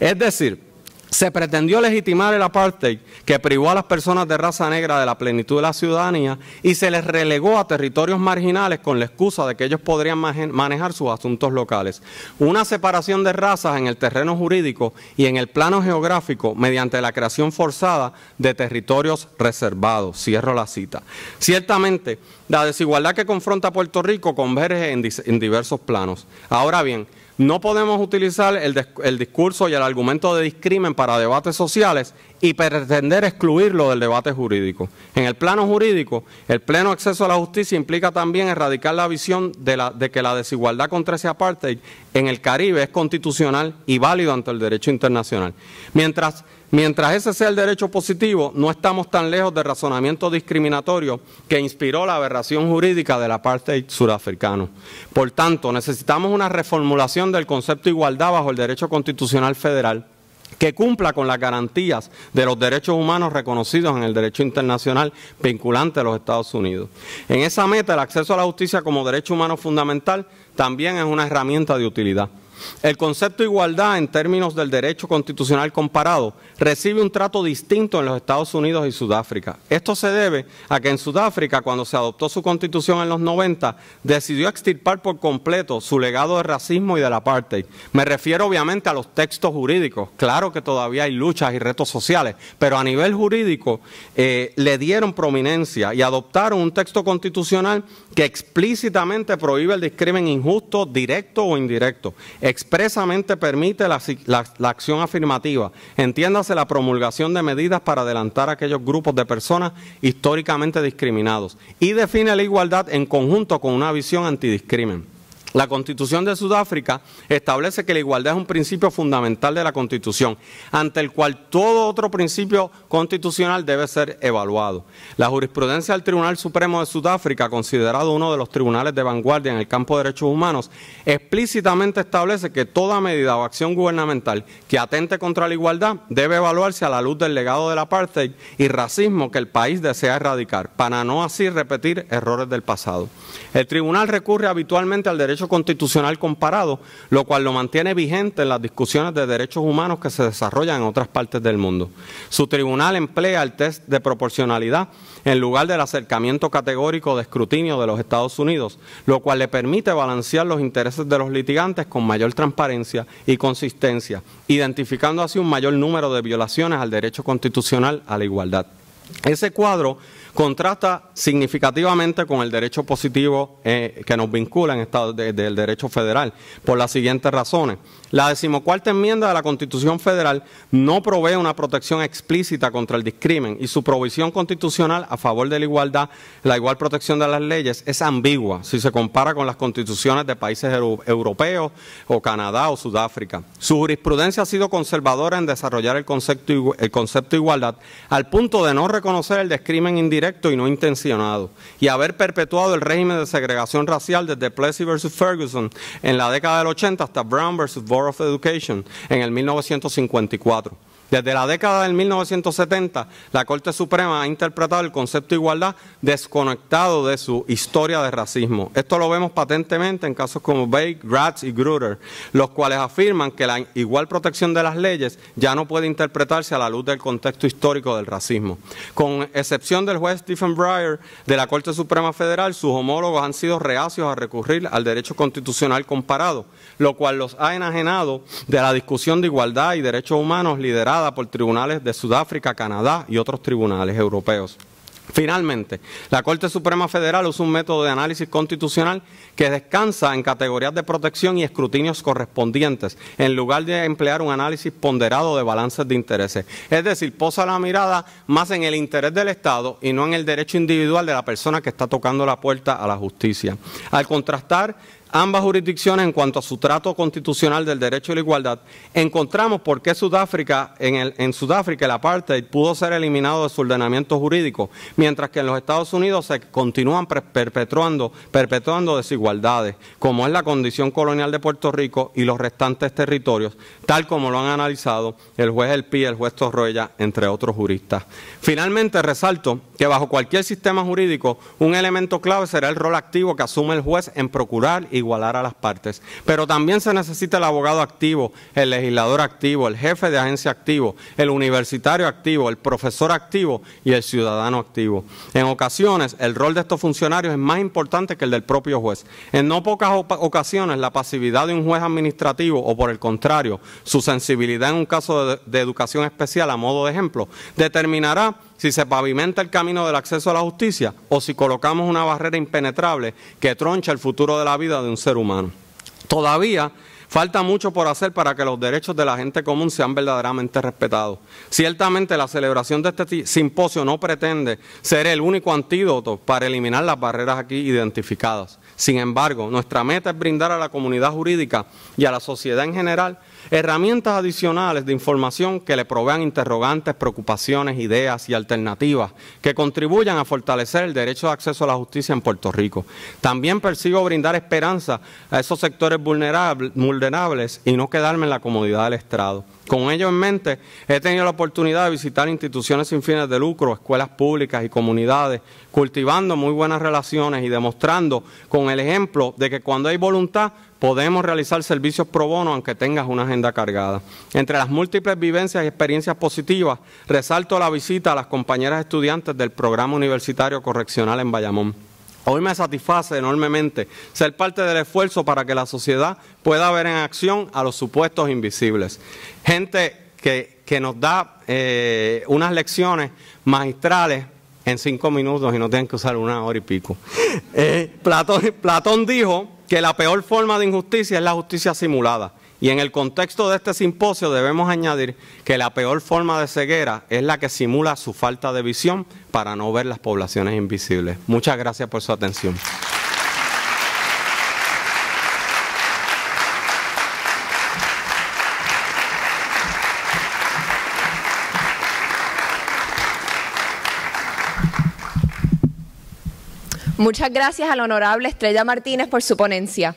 Speaker 4: Es decir, se pretendió legitimar el apartheid que privó a las personas de raza negra de la plenitud de la ciudadanía y se les relegó a territorios marginales con la excusa de que ellos podrían manejar sus asuntos locales. Una separación de razas en el terreno jurídico y en el plano geográfico mediante la creación forzada de territorios reservados. Cierro la cita. Ciertamente, la desigualdad que confronta Puerto Rico converge en, en diversos planos. Ahora bien, no podemos utilizar el, discurso y el argumento de discrimen para debates sociales y pretender excluirlo del debate jurídico. En el plano jurídico, el pleno acceso a la justicia implica también erradicar la visión de, de que la desigualdad contra ese apartheid en el Caribe es constitucional y válido ante el derecho internacional. Mientras Mientras ese sea el derecho positivo, no estamos tan lejos del razonamiento discriminatorio que inspiró la aberración jurídica de la parte surafricana. Por tanto, necesitamos una reformulación del concepto de igualdad bajo el derecho constitucional federal que cumpla con las garantías de los derechos humanos reconocidos en el derecho internacional vinculante a los Estados Unidos. En esa meta, el acceso a la justicia como derecho humano fundamental también es una herramienta de utilidad. El concepto de igualdad en términos del derecho constitucional comparado recibe un trato distinto en los Estados Unidos y Sudáfrica. Esto se debe a que en Sudáfrica, cuando se adoptó su constitución en los 90, decidió extirpar por completo su legado de racismo y de la apartheid. Me refiero obviamente a los textos jurídicos. Claro que todavía hay luchas y retos sociales, pero a nivel jurídico eh, le dieron prominencia y adoptaron un texto constitucional que explícitamente prohíbe el discrimen injusto, directo o indirecto expresamente permite la, acción afirmativa, entiéndase la promulgación de medidas para adelantar a aquellos grupos de personas históricamente discriminados y define la igualdad en conjunto con una visión antidiscrimen. La Constitución de Sudáfrica establece que la igualdad es un principio fundamental de la Constitución, ante el cual todo otro principio constitucional debe ser evaluado. La jurisprudencia del Tribunal Supremo de Sudáfrica, considerado uno de los tribunales de vanguardia en el campo de derechos humanos, explícitamente establece que toda medida o acción gubernamental que atente contra la igualdad debe evaluarse a la luz del legado del apartheid y racismo que el país desea erradicar, para no así repetir errores del pasado. El tribunal recurre habitualmente al derecho constitucional comparado, lo cual lo mantiene vigente en las discusiones de derechos humanos que se desarrollan en otras partes del mundo. Su tribunal emplea el test de proporcionalidad en lugar del acercamiento categórico de escrutinio de los Estados Unidos, lo cual le permite balancear los intereses de los litigantes con mayor transparencia y consistencia, identificando así un mayor número de violaciones al derecho constitucional a la igualdad. Ese cuadro contrasta significativamente con el derecho positivo eh, que nos vincula en estado del derecho federal, por las siguientes razones. La decimocuarta enmienda de la Constitución Federal no provee una protección explícita contra el discrimen y su provisión constitucional a favor de la igualdad, la igual protección de las leyes, es ambigua si se compara con las constituciones de países europeos o Canadá o Sudáfrica. Su jurisprudencia ha sido conservadora en desarrollar el concepto, el concepto de igualdad al punto de no reconocer el discrimen indirecto y no intencionado y haber perpetuado el régimen de segregación racial desde Plessy versus Ferguson en la década del 80 hasta Brown versus of Education en el 1954. Desde la década del 1970, la Corte Suprema ha interpretado el concepto de igualdad desconectado de su historia de racismo. Esto lo vemos patentemente en casos como Bake, Gratz y Grutter, los cuales afirman que la igual protección de las leyes ya no puede interpretarse a la luz del contexto histórico del racismo. Con excepción del juez Stephen Breyer de la Corte Suprema Federal, sus homólogos han sido reacios a recurrir al derecho constitucional comparado, lo cual los ha enajenado de la discusión de igualdad y derechos humanos liderada por tribunales de Sudáfrica, Canadá y otros tribunales europeos. Finalmente, la Corte Suprema Federal usa un método de análisis constitucional que descansa en categorías de protección y escrutinios correspondientes, en lugar de emplear un análisis ponderado de balances de intereses. Es decir, posa la mirada más en el interés del Estado y no en el derecho individual de la persona que está tocando la puerta a la justicia. Al contrastar ambas jurisdicciones en cuanto a su trato constitucional del derecho a la igualdad, encontramos por qué Sudáfrica, en, en Sudáfrica el apartheid pudo ser eliminado de su ordenamiento jurídico, mientras que en los Estados Unidos se continúan perpetuando, perpetuando desigualdades, como es la condición colonial de Puerto Rico y los restantes territorios, tal como lo han analizado el juez El Pi, el juez Torroya, entre otros juristas. Finalmente, resalto que bajo cualquier sistema jurídico, un elemento clave será el rol activo que asume el juez en procurar y igualar a las partes. Pero también se necesita el abogado activo, el legislador activo, el jefe de agencia activo, el universitario activo, el profesor activo y el ciudadano activo. En ocasiones, el rol de estos funcionarios es más importante que el del propio juez. En no pocas ocasiones, la pasividad de un juez administrativo o por el contrario, su sensibilidad en un caso de, educación especial, a modo de ejemplo, determinará si se pavimenta el camino del acceso a la justicia o si colocamos una barrera impenetrable que troncha el futuro de la vida de un ser humano. Todavía Falta mucho por hacer para que los derechos de la gente común sean verdaderamente respetados. Ciertamente la celebración de este simposio no pretende ser el único antídoto para eliminar las barreras aquí identificadas. Sin embargo, nuestra meta es brindar a la comunidad jurídica y a la sociedad en general herramientas adicionales de información que le provean interrogantes, preocupaciones, ideas y alternativas que contribuyan a fortalecer el derecho de acceso a la justicia en Puerto Rico. También persigo brindar esperanza a esos sectores vulnerables y no quedarme en la comodidad del estrado. Con ello en mente, he tenido la oportunidad de visitar instituciones sin fines de lucro, escuelas públicas y comunidades, cultivando muy buenas relaciones y demostrando con el ejemplo de que cuando hay voluntad, Podemos realizar servicios pro bono aunque tengas una agenda cargada. Entre las múltiples vivencias y experiencias positivas, resalto la visita a las compañeras estudiantes del programa universitario correccional en Bayamón. Hoy me satisface enormemente ser parte del esfuerzo para que la sociedad pueda ver en acción a los supuestos invisibles. Gente que, que nos da eh, unas lecciones magistrales en cinco minutos y no tienen que usar una hora y pico. Eh, Platón dijo que la peor forma de injusticia es la justicia simulada. Y en el contexto de este simposio debemos añadir que la peor forma de ceguera es la que simula su falta de visión para no ver las poblaciones invisibles. Muchas gracias por su atención.
Speaker 1: Muchas gracias a honorable Estrella Martínez por su ponencia.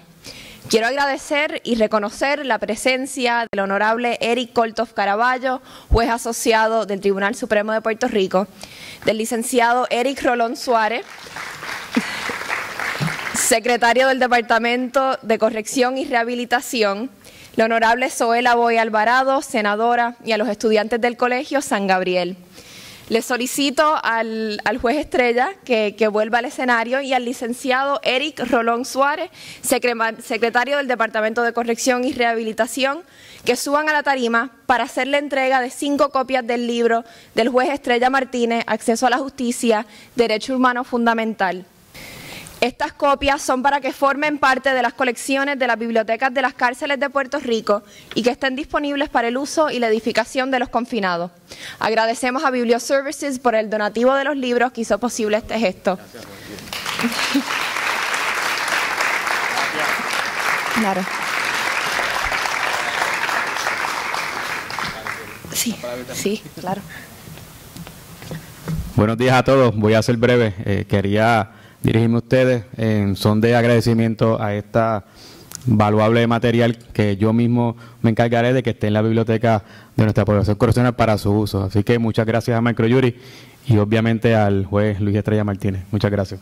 Speaker 1: Quiero agradecer y reconocer la presencia del honorable Eric Coltoff Caraballo, juez asociado del Tribunal Supremo de Puerto Rico, del licenciado Eric Rolón Suárez, secretario del Departamento de Corrección y Rehabilitación, la honorable Zoela Boy Alvarado, senadora, y a los estudiantes del Colegio San Gabriel. Le solicito al, juez Estrella que, que, vuelva al escenario y al licenciado Eric Rolón Suárez, secretario del Departamento de Corrección y Rehabilitación, que suban a la tarima para hacer la entrega de cinco copias del libro del juez Estrella Martínez, Acceso a la Justicia, Derecho Humano Fundamental. Estas copias son para que formen parte de las colecciones de las bibliotecas de las cárceles de Puerto Rico y que estén disponibles para el uso y la edificación de los confinados. Agradecemos a Biblioservices por el donativo de los libros que hizo posible este gesto. claro. Sí, sí, claro.
Speaker 2: Buenos días a todos. Voy a ser breve. Eh, quería dirigirme ustedes en son de agradecimiento a esta valuable material que yo mismo me encargaré de que esté en la biblioteca de nuestra población correccional para su uso. Así que muchas gracias a Micro Yuri y obviamente al juez Luis Estrella Martínez. Muchas gracias.